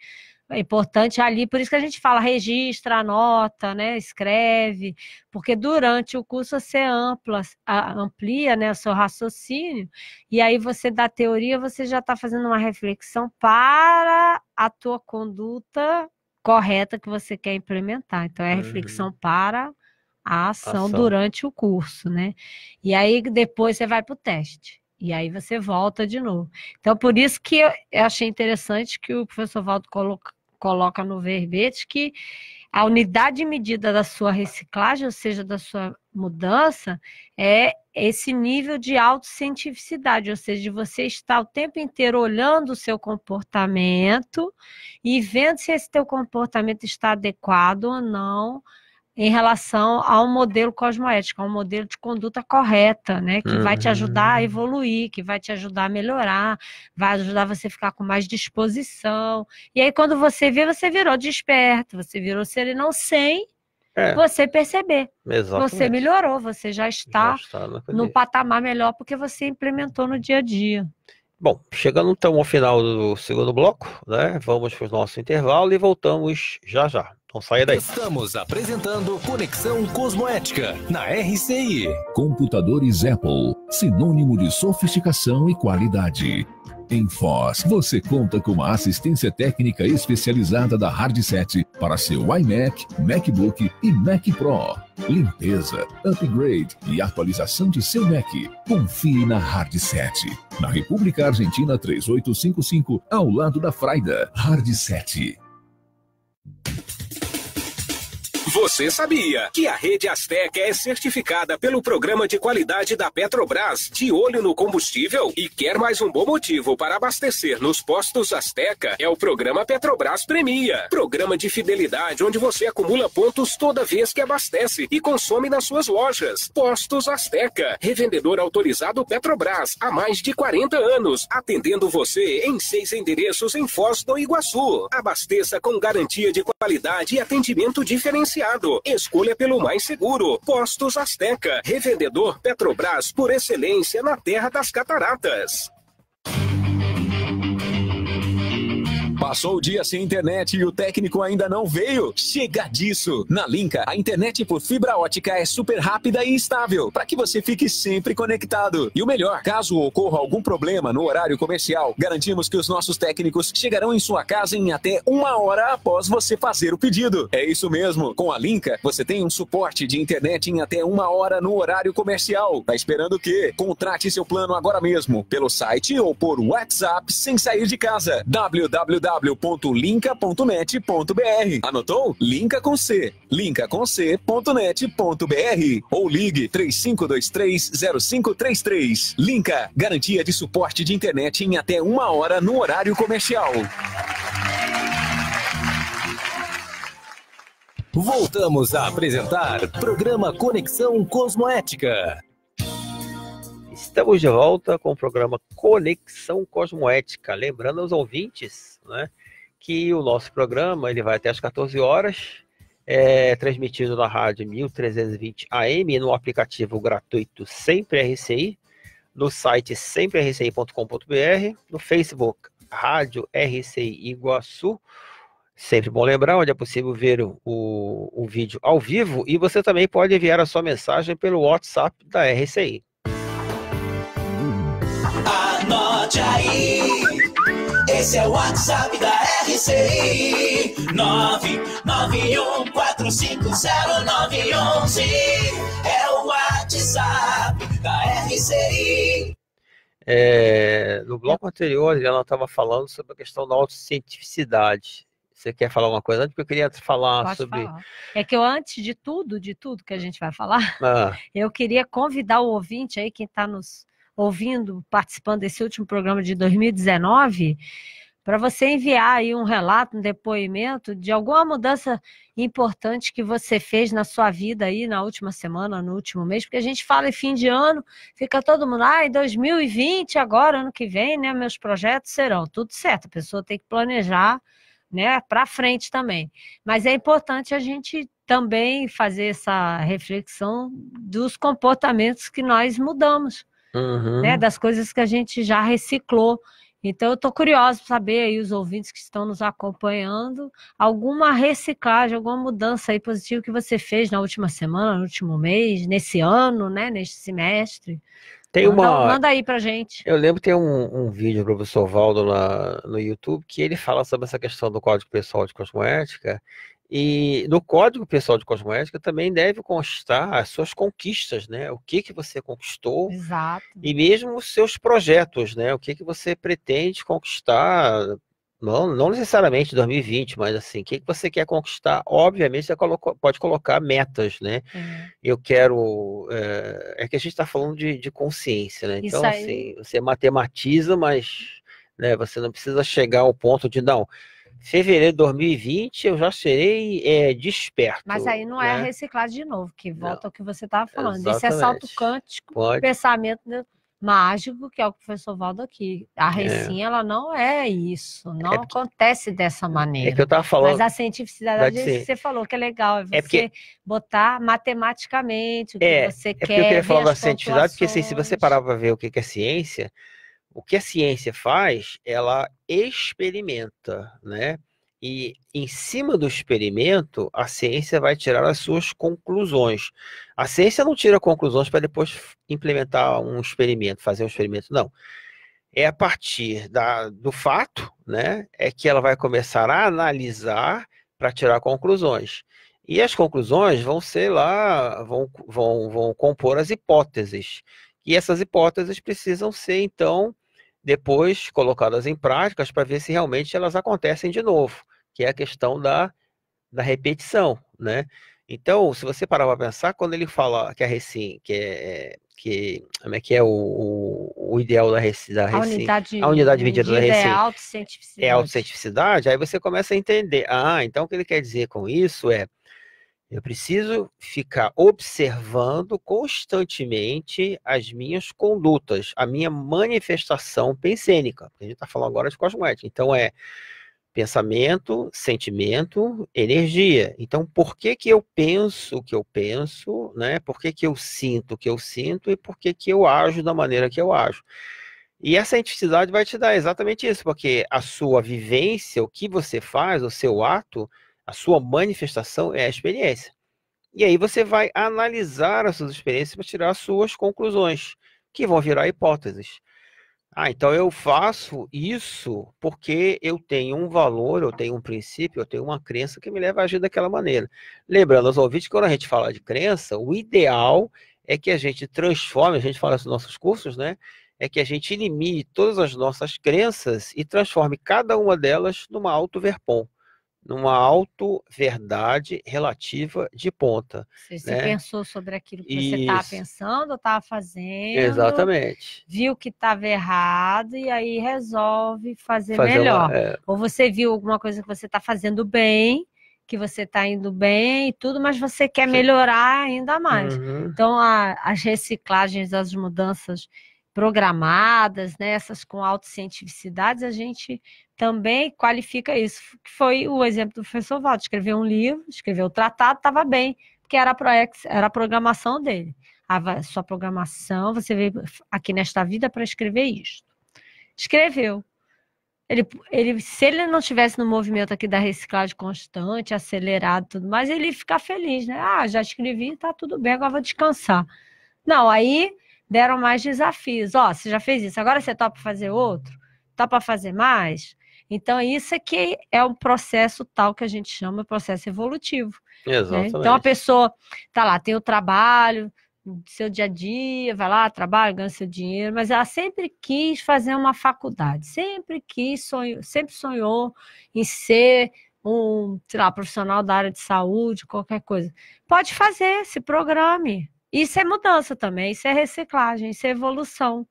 é importante ali, por isso que a gente fala registra, anota, né, escreve, porque durante o curso você ampla, amplia né, o seu raciocínio, e aí você da teoria você já está fazendo uma reflexão para a tua conduta correta que você quer implementar. Então é reflexão uhum. para a ação, ação durante o curso, né? E aí depois você vai para o teste. E aí você volta de novo. Então, por isso que eu achei interessante que o professor Valdo colocou coloca no verbete que a unidade de medida da sua reciclagem, ou seja, da sua mudança, é esse nível de autocientificidade, ou seja, de você estar o tempo inteiro olhando o seu comportamento e vendo se esse teu comportamento está adequado ou não em relação a um modelo cosmoético, a um modelo de conduta correta, né? Que uhum. vai te ajudar a uhum. evoluir, que vai te ajudar a melhorar, vai ajudar você a ficar com mais disposição. E aí, quando você vê, você virou desperto, você virou serenão sem é. você perceber. Exatamente. Você melhorou, você já está, já está no patamar melhor porque você implementou no dia a dia. Bom, chegando então ao final do segundo bloco, né? Vamos para o nosso intervalo e voltamos já já. Então saia daí. Estamos apresentando Conexão Cosmoética na RCI. Computadores Apple, sinônimo de sofisticação e qualidade. Em Foz, você conta com uma assistência técnica especializada da Hardset para seu iMac, MacBook e Mac Pro. Limpeza, upgrade e atualização de seu Mac. Confie na Hardset. Na República Argentina 3855, ao lado da Fraida. Hardset. Você sabia que a rede Azteca é certificada pelo programa de qualidade da Petrobras de olho no combustível? E quer mais um bom motivo para abastecer nos postos Azteca? É o programa Petrobras Premia. Programa de fidelidade onde você acumula pontos toda vez que abastece e consome nas suas lojas. Postos Azteca, revendedor autorizado Petrobras há mais de 40 anos, atendendo você em seis endereços em Foz do Iguaçu. Abasteça com garantia de qualidade e atendimento diferenciado mercado. Escolha pelo mais seguro. Postos Azteca, revendedor Petrobras por excelência na terra das cataratas. Passou o dia sem internet e o técnico ainda não veio? Chega disso! Na Linka, a internet por fibra ótica é super rápida e estável, para que você fique sempre conectado. E o melhor, caso ocorra algum problema no horário comercial, garantimos que os nossos técnicos chegarão em sua casa em até uma hora após você fazer o pedido. É isso mesmo, com a Linka, você tem um suporte de internet em até uma hora no horário comercial. Tá esperando o quê? Contrate seu plano agora mesmo, pelo site ou por WhatsApp sem sair de casa. www www.linca.net.br. Anotou? Linca com C. Linca com C.net.br ou ligue 35230533. Linca, garantia de suporte de internet em até uma hora no horário comercial. Voltamos a apresentar programa Conexão Cosmoética. Estamos de volta com o programa Conexão Cosmoética. Lembrando aos ouvintes né? que o nosso programa ele vai até as 14 horas, é transmitido na rádio 1320 AM, no aplicativo gratuito Sempre RCI, no site semprerci.com.br, no Facebook Rádio RCI Iguaçu, sempre bom lembrar, onde é possível ver o, o, o vídeo ao vivo, e você também pode enviar a sua mensagem pelo WhatsApp da RCI. Anote aí! Esse é o WhatsApp da RCI 991450911 É o WhatsApp da RCI é, no bloco anterior, ela estava falando sobre a questão da autocientificidade. Você quer falar uma coisa antes? que eu queria falar Pode sobre. Falar. É que eu, antes de tudo, de tudo que a gente vai falar, ah. [laughs] eu queria convidar o ouvinte aí, quem está nos ouvindo, participando desse último programa de 2019, para você enviar aí um relato, um depoimento de alguma mudança importante que você fez na sua vida aí na última semana, no último mês, porque a gente fala em fim de ano, fica todo mundo, ah, em 2020, agora, ano que vem, né, meus projetos serão tudo certo, a pessoa tem que planejar, né, para frente também. Mas é importante a gente também fazer essa reflexão dos comportamentos que nós mudamos uhum. né, das coisas que a gente já reciclou. Então, eu estou curioso para saber aí, os ouvintes que estão nos acompanhando, alguma reciclagem, alguma mudança aí positiva que você fez na última semana, no último mês, nesse ano, né, neste semestre. Tem manda, uma... manda aí para gente. Eu lembro que tem um, um vídeo do professor Valdo na, no YouTube que ele fala sobre essa questão do código pessoal de cosmoética e no código pessoal de cosmoética também deve constar as suas conquistas, né? O que que você conquistou. Exato. E mesmo os seus projetos, né? O que que você pretende conquistar, não, não necessariamente 2020, mas assim, o que que você quer conquistar? Obviamente você pode colocar metas, né? Uhum. Eu quero... É, é, que a gente está falando de, de, consciência, né? Então, assim, você matematiza, mas né, você não precisa chegar ao ponto de, não fevereiro de 2020 eu já serei é, desperto. Mas aí não é né? é reciclado de novo, que volta não. ao que você estava falando. Exatamente. é salto cântico, Pode. pensamento né, mágico, que é o professor Valdo aqui. A é. recinha, é. ela não é isso, não é porque... acontece dessa é maneira. É que eu estava falando. Mas a cientificidade, que você falou que é legal, é você porque... botar matematicamente o que é, você é quer. Eu queria falar da cientificidade, porque assim, se você parar para ver o que é ciência o que a ciência faz, ela experimenta, né? E em cima do experimento, a ciência vai tirar as suas conclusões. A ciência não tira conclusões para depois implementar um experimento, fazer um experimento, não. É a partir da, do fato, né, é que ela vai começar a analisar para tirar conclusões. E as conclusões vão ser lá, vão, vão, vão compor as hipóteses. E essas hipóteses precisam ser, então, depois colocadas em práticas para ver se realmente elas acontecem de novo, que é a questão da, da repetição, né? Então, se você parar para pensar, quando ele fala que a Recim, que é, é que como é que é o, o, o ideal da Recim, da Recim, a unidade, a unidade medida, da Recim é autocientificidade. É autocientificidade, aí você começa a entender, ah, então o que ele quer dizer com isso é eu preciso ficar observando constantemente as minhas condutas, a minha manifestação pensênica. A gente está falando agora de cosmoética. Então é pensamento, sentimento, energia. Então por que que eu penso o que eu penso, né? Por que que eu sinto o que eu sinto e por que que eu ajo da maneira que eu ajo? E essa entidade vai te dar exatamente isso, porque a sua vivência, o que você faz, o seu ato, a sua manifestação é a experiência. E aí você vai analisar as suas experiências para tirar suas conclusões, que vão virar hipóteses. Ah, então eu faço isso porque eu tenho um valor, eu tenho um princípio, eu tenho uma crença que me leva a agir daquela maneira. Lembrando aos ouvintes que quando a gente fala de crença, o ideal é que a gente transforme, a gente fala nos nossos cursos, né? É que a gente elimine todas as nossas crenças e transforme cada uma delas numa auto-verpom numa auto-verdade relativa de ponta. Você, né? pensou sobre aquilo que Isso. você estava pensando estava fazendo. Exatamente. Viu que estava errado e aí resolve fazer, fazer melhor. Uma, é... Ou você viu alguma coisa que você está fazendo bem, que você está indo bem e tudo, mas você quer melhorar ainda mais. Uhum. Então, a, as reciclagens, as mudanças programadas, né, essas com autocientificidades, a gente também qualifica isso. Foi o exemplo do professor Valdo, escreveu um livro, escreveu o tratado, estava bem, porque era a, proex, era a programação dele. Ah, a sua programação, você veio aqui nesta vida para escrever isto. Escreveu. Ele, ele, se ele não tivesse no movimento aqui da reciclagem constante, acelerado tudo mais, ele ia ficar feliz, né? Ah, já escrevi, tá tudo bem, agora vou descansar. Não, aí deram mais desafios. Ó, oh, você já fez isso, agora você topa fazer outro? Topa fazer mais? Então, isso é que é um processo tal que a gente chama de processo evolutivo. Né? Exatamente. Né? Então, a pessoa tá lá, tem o trabalho, seu dia a dia, vai lá, trabalha, ganha seu dinheiro, mas ela sempre quis fazer uma faculdade, sempre quis, sonhou, sempre sonhou em ser um, sei lá, profissional da área de saúde, qualquer coisa. Pode fazer, se programe, isso é mudança também, isso é reciclagem, isso é evolução.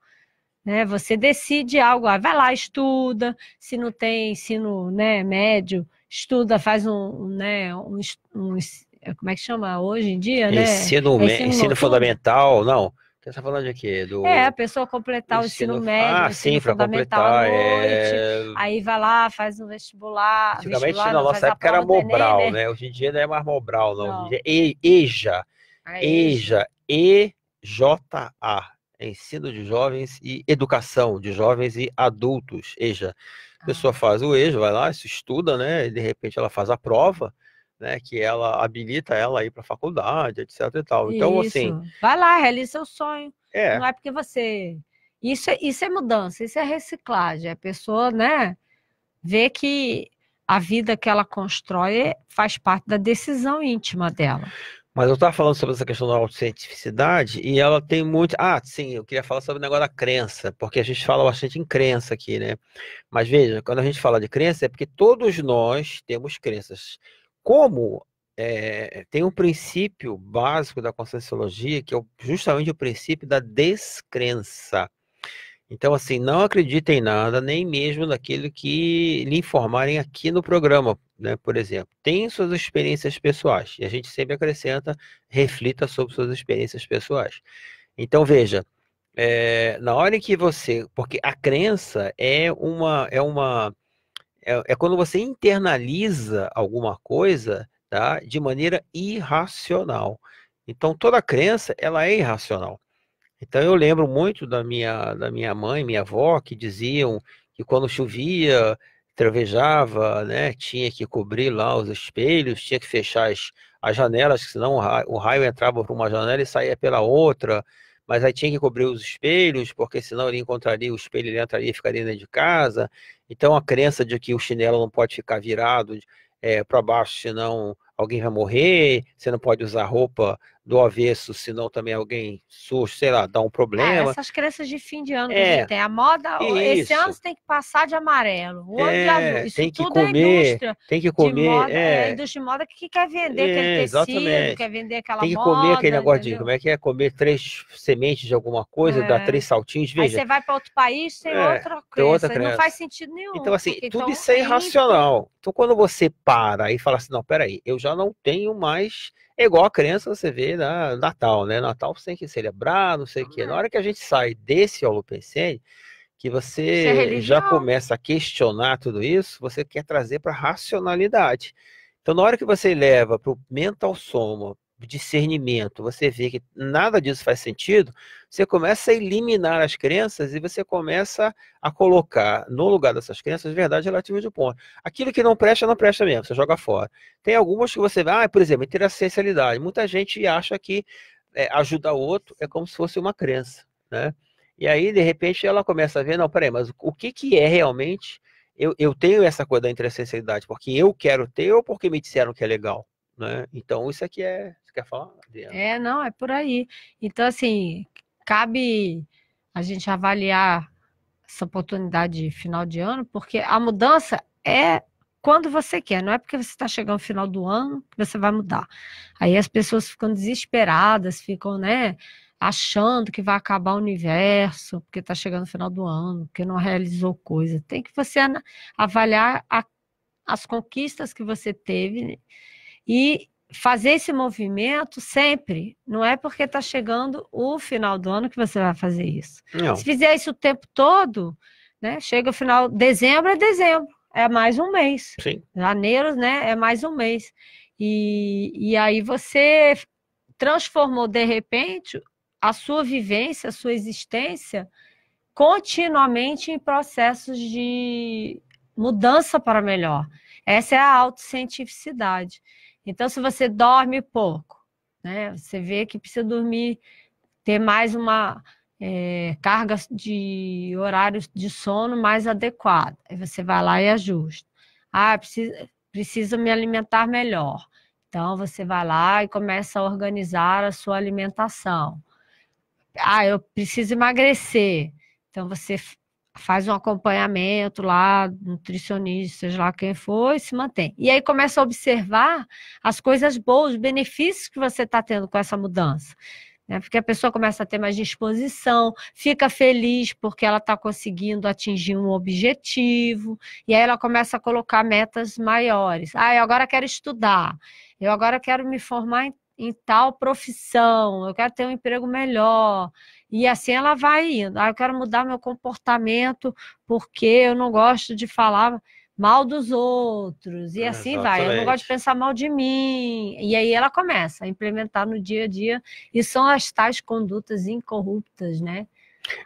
Né? Você decide algo, ah, vai lá, estuda, se não tem ensino né, médio, estuda, faz um, né, um, um, é, como é que chama hoje em dia, né? Ensino, ensino, ensino fundamental, não. Você está falando de Do... É, a pessoa completar ensino... o ensino médio, ah, ensino sim, para completar, noite, é... aí vai lá, faz um vestibular. Antigamente, vestibular, na nossa época era Mobral, né? né? Hoje em dia não é mais Mobral, não. não. Hoje em dia é EJA. Ah, é EJA, E-J-A, Ensino de Jovens e Educação de Jovens e Adultos, EJA. A ah. pessoa faz o EJA, vai lá, se estuda, né? E de repente ela faz a prova, né, que ela habilita ela aí para a faculdade, etc e tal. Então, assim. Vai lá, realize seu sonho. É. Não é porque você. Isso, é, isso é mudança, isso é reciclagem. A pessoa, né, vê que a vida que ela constrói é, faz parte da decisão íntima dela. Mas eu estava falando sobre essa questão da autocientificidade e ela tem muito. Ah, sim, eu queria falar sobre o negócio da crença, porque a gente fala bastante em crença aqui, né? Mas veja, quando a gente fala de crença é porque todos nós temos crenças. Como é, tem um princípio básico da conscienciologia, que é justamente o princípio da descrença. Então, assim, não acredita em nada, nem mesmo naquilo que lhe informarem aqui no programa, né? Por exemplo, tem suas experiências pessoais, e a gente sempre acrescenta, reflita sobre suas experiências pessoais. Então, veja, é, na hora em que você. Porque a crença é uma. É, uma é, é quando você internaliza alguma coisa tá? de maneira irracional. Então, toda crença ela é irracional. Então eu lembro muito da minha, da minha mãe, minha avó, que diziam que quando chovia, trevejava né, tinha que cobrir lá os espelhos, tinha que fechar as, as janelas, senão o raio, o raio entrava por uma janela e saía pela outra, mas aí tinha que cobrir os espelhos, porque senão ele encontraria o espelho, ele entraria e ficaria dentro de casa. Então a crença de que o chinelo não pode ficar virado é, eh, para baixo, senão alguém vai morrer, você não pode usar roupa do avesso, senão também alguém surge, sei lá, dá um é, problema. essas crenças de fim de ano que é, a gente tem. A moda, isso. esse ano você tem que passar de amarelo, o ano é, de azul. Isso tem que tudo é comer, é indústria. Tem que comer. Moda, é. a é. indústria de moda que quer vender aquele tecido, exatamente. quer vender aquela moda. Tem que moda, comer aquele negócio de como é que é comer três sementes de alguma coisa, dar três saltinhos. Veja. Aí você vai para outro país, tem outra crença. Tem outra crença. Não faz sentido nenhum. Então, assim, tudo isso é irracional. Então, quando você para e fala assim, não, peraí, eu já não tenho mais é igual a crença você vê na Natal, né? Natal você tem que celebrar, não sei o quê. Na hora que a gente sai desse holopensene, que você é já começa a questionar tudo isso, você quer trazer para racionalidade. Então, na hora que você leva para o mental soma, discernimento, você vê que nada disso faz sentido, você começa a eliminar as crenças e você começa a colocar no lugar dessas crenças verdade relativa de ponto. Aquilo que não presta, não presta mesmo, você joga fora. Tem algumas que você vai, ah, por exemplo, essencialidade Muita gente acha que é, ajudar o outro é como se fosse uma crença, né? E aí, de repente, ela começa a ver, não, peraí, mas o que, que é realmente eu, eu tenho essa coisa da interassencialidade? Porque eu quero ter ou porque me disseram que é legal? Né? Então, isso aqui é. Você quer falar, Adriana? É, não, é por aí. Então, assim, cabe a gente avaliar essa oportunidade de final de ano, porque a mudança é quando você quer, não é porque você está chegando ao final do ano que você vai mudar. Aí as pessoas ficam desesperadas, ficam, né, achando que vai acabar o universo, porque está chegando ao final do ano, porque não realizou coisa. Tem que você avaliar a, as conquistas que você teve né, e fazer esse movimento sempre. Não é porque está chegando o final do ano que você vai fazer isso. Não. Se fizer isso o tempo todo, né? Chega o final, dezembro é dezembro, é mais um mês. Sim. Janeiro, né? É mais um mês. E, e aí você transformou de repente a sua vivência, a sua existência continuamente em processos de mudança para melhor. Essa é a autocientificidade. Então, se você dorme pouco, né, você vê que precisa dormir, ter mais uma é, carga de horários de sono mais adequada. Aí você vai lá e ajusta. Ah, precisa, preciso me alimentar melhor. Então, você vai lá e começa a organizar a sua alimentação. Ah, eu preciso emagrecer. Então, você faz um acompanhamento lá, nutricionista, seja lá quem for, e se mantém. E aí começa a observar as coisas boas, os benefícios que você está tendo com essa mudança. Né? Porque a pessoa começa a ter mais disposição, fica feliz porque ela está conseguindo atingir um objetivo, e aí ela começa a colocar metas maiores. Ah, eu agora quero estudar, eu agora quero me formar em, em tal profissão, eu quero ter um emprego melhor e assim ela vai indo. Ah, eu quero mudar meu comportamento porque eu não gosto de falar mal dos outros. E assim Exatamente. vai. Eu não gosto de pensar mal de mim. E aí ela começa a implementar no dia a dia. E são as tais condutas incorruptas, né?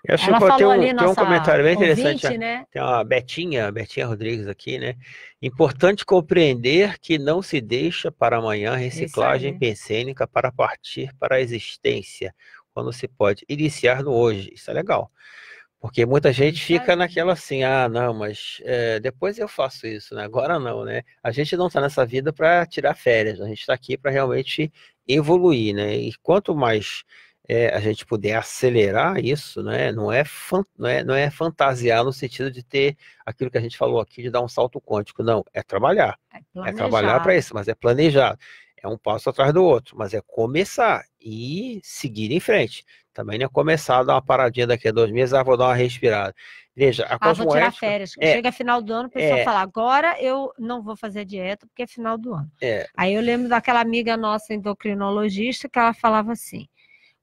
Eu acho ela que falou tem um, ali, tem um comentário bem ouvinte, interessante. Né? né? Tem uma Betinha, Betinha Rodrigues aqui, né? Importante compreender que não se deixa para amanhã reciclagem pensênica para partir para a existência quando se pode iniciar no hoje. Isso é legal. Porque muita é gente fica naquela assim, ah, não, mas é, depois eu faço isso, né? agora não, né? A gente não está nessa vida para tirar férias, a gente está aqui para realmente evoluir, né? E quanto mais é, a gente puder acelerar isso, né? Não é, não, é, não é fantasiar no sentido de ter aquilo que a gente falou aqui, de dar um salto quântico, não, é trabalhar. É, é trabalhar para isso, mas é planejar. É um passo atrás do outro, mas é começar e seguir em frente. Também não é começar, dar uma paradinha daqui a dois meses, ah, vou dar uma respirada. Veja, a ah, cosmoética... vou tirar férias. É, Chega final do ano, o pessoal é, fala, agora eu não vou fazer dieta, porque é final do ano. É, Aí eu lembro daquela amiga nossa endocrinologista que ela falava assim,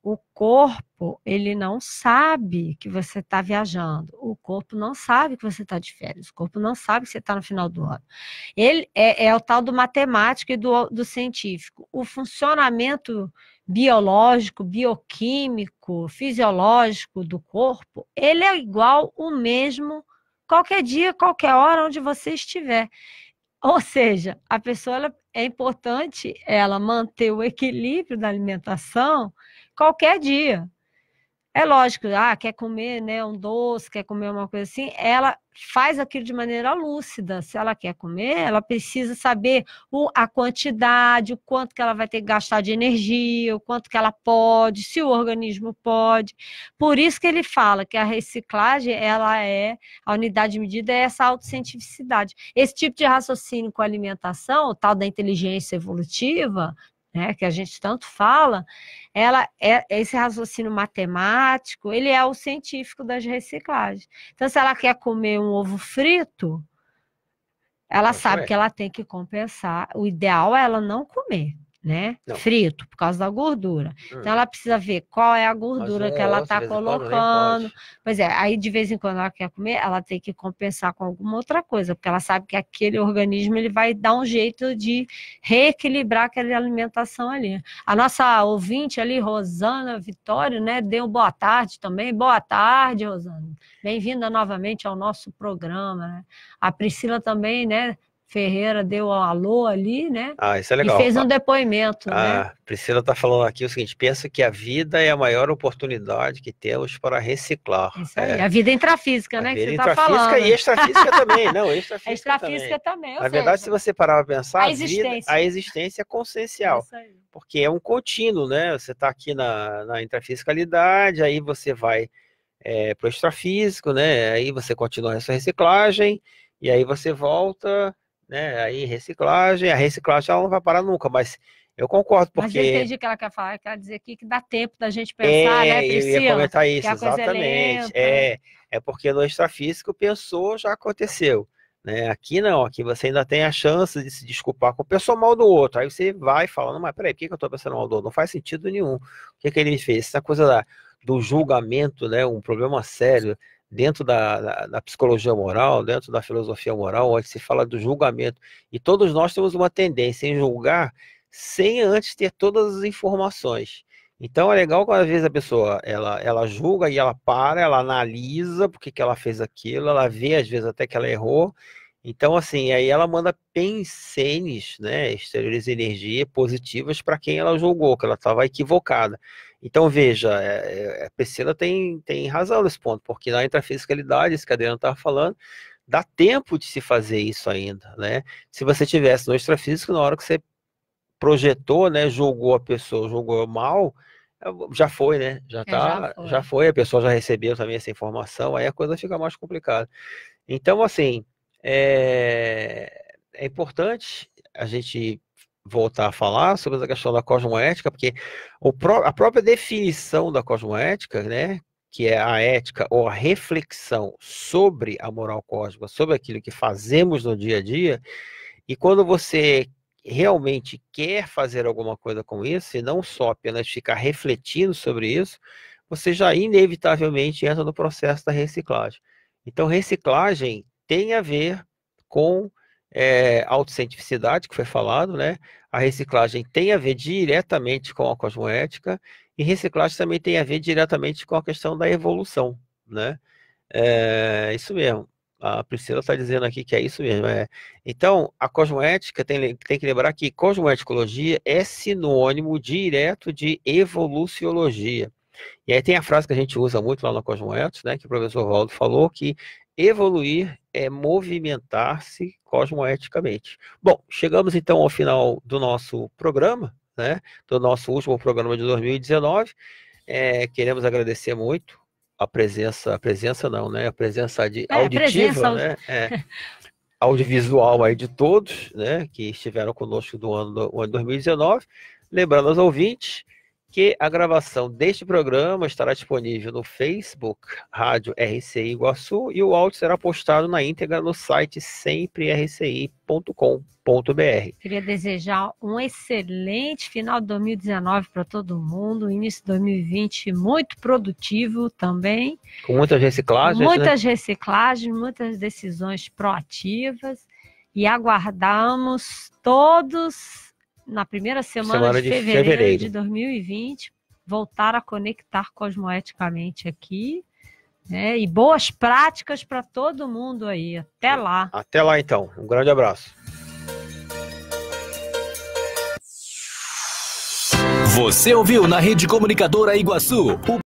o corpo, ele não sabe que você está viajando. O corpo não sabe que você está de férias. O corpo não sabe que você está no final do ano. Ele é, é, o tal do matemático e do, do científico. O funcionamento biológico, bioquímico, fisiológico do corpo, ele é igual o mesmo qualquer dia, qualquer hora, onde você estiver. Ou seja, a pessoa ela, é importante ela manter o equilíbrio da alimentação qualquer dia. É lógico, ah, quer comer né, um doce, quer comer uma coisa assim, ela faz aquilo de maneira lúcida. Se ela quer comer, ela precisa saber o, a quantidade, o quanto que ela vai ter que gastar de energia, o quanto que ela pode, se o organismo pode. Por isso que ele fala que a reciclagem, ela é, a unidade de medida é essa autocientificidade. Esse tipo de raciocínio com alimentação, o tal da inteligência evolutiva, né, que a gente tanto fala, ela é esse raciocínio matemático, ele é o científico das reciclagens. Então, se ela quer comer um ovo frito, ela sabe é. que ela tem que compensar. O ideal é ela não comer né? Não. Frito, por causa da gordura. Então, hum. Então ela precisa ver qual é a gordura é, que ela está colocando. Pois é, aí de vez em quando ela quer comer, ela tem que compensar com alguma outra coisa, porque ela sabe que aquele organismo ele vai dar um jeito de reequilibrar aquela alimentação ali. A nossa ouvinte ali, Rosana Vitório, né? Deu boa tarde também. Boa tarde, Rosana. Bem-vinda novamente ao nosso programa. Né? A Priscila também, né? Ferreira deu um alô ali, né? Ah, isso é legal. E fez um depoimento, né? ah, né? Priscila está falando aqui o seguinte, penso que a vida é a maior oportunidade que temos para reciclar. Isso aí, é. a vida é intrafísica, a né? Vida que é você intrafísica tá falando. e extrafísica também, não, [laughs] extrafísica, extrafísica também. também Na verdade, se você parar para pensar, a, existência. vida, a existência é consciencial. Isso aí. Porque é um contínuo, né? Você está aqui na, na intrafiscalidade, aí você vai é, para o extrafísico, né? Aí você continua essa reciclagem, e aí você volta né? Aí reciclagem, a reciclagem ela não vai parar nunca, mas eu concordo, porque... Mas eu entendi o que ela quer falar, ela quer dizer aqui que dá tempo da gente é, pensar, é, né, Priscila? eu ia comentar isso, é exatamente. É, é, é, porque no extrafísico pensou, já aconteceu. Né? Aqui não, aqui você ainda tem a chance de se desculpar com o pessoal mal do outro. Aí você vai falando, mas peraí, por que, que eu estou pensando mal do outro? Não faz sentido nenhum. O que, que ele fez? Essa coisa da, do julgamento, né, um problema sério dentro da, da, da, psicologia moral, dentro da filosofia moral, onde se fala do julgamento. E todos nós temos uma tendência em julgar sem antes ter todas as informações. Então é legal quando às vezes a pessoa ela, ela julga e ela para, ela analisa porque que ela fez aquilo, ela vê às vezes até que ela errou então, assim, aí ela manda pensenes, né, exteriores de energia positivas para quem ela julgou, que ela estava equivocada. Então, veja, é, é, a Priscila tem, tem razão nesse ponto, porque na intrafiscalidade, isso que a Adriana estava falando, dá tempo de se fazer isso ainda, né? Se você tivesse no extrafísico, na hora que você projetou, né, julgou a pessoa, julgou mal, é, já foi, né? Já tá, já foi. já foi, a pessoa já recebeu também essa informação, aí a coisa fica mais complicada. Então, assim, é, é importante a gente voltar a falar sobre a questão da cosmoética, porque pró a própria definição da cosmoética, né, que é a ética ou a reflexão sobre a moral cósmica, sobre aquilo que fazemos no dia a dia, e quando você realmente quer fazer alguma coisa com isso, e não só apenas ficar refletindo sobre isso, você já inevitavelmente entra no processo da reciclagem. Então, reciclagem tem a ver com é, autocientificidade, que foi falado, né? A reciclagem tem a ver diretamente com a cosmoética, e reciclagem também tem a ver diretamente com a questão da evolução, né? É, isso mesmo. A Priscila está dizendo aqui que é isso mesmo. É. Então, a cosmoética tem, tem que lembrar que cosmoeticologia é sinônimo direto de evoluciologia. E aí tem a frase que a gente usa muito lá na Cosmoetos, né, que o professor Waldo falou, que evoluir é movimentar-se cosmoeticamente. Bom, chegamos então ao final do nosso programa, né? Do nosso último programa de 2019. É, queremos agradecer muito a presença, a presença não, né? A presença de é, auditiva, presença... né? É, [laughs] audiovisual aí de todos, né? Que estiveram conosco do ano, do ano 2019. Lembrando aos ouvintes que a gravação deste programa estará disponível no Facebook Rádio RCI Iguaçu e o áudio será postado na íntegra no site semprerci.com.br. Queria desejar um excelente final de 2019 para todo mundo, início de 2020 muito produtivo também. Com muitas reciclagens. Né? Muitas né? reciclagens, muitas decisões proativas e aguardamos todos na primeira semana, semana de, de fevereiro, fevereiro de 2020, voltar a conectar cosmoeticamente aqui. Né? E boas práticas para todo mundo aí. Até lá. Até lá, então. Um grande abraço. Você ouviu na Rede Comunicadora Iguaçu. o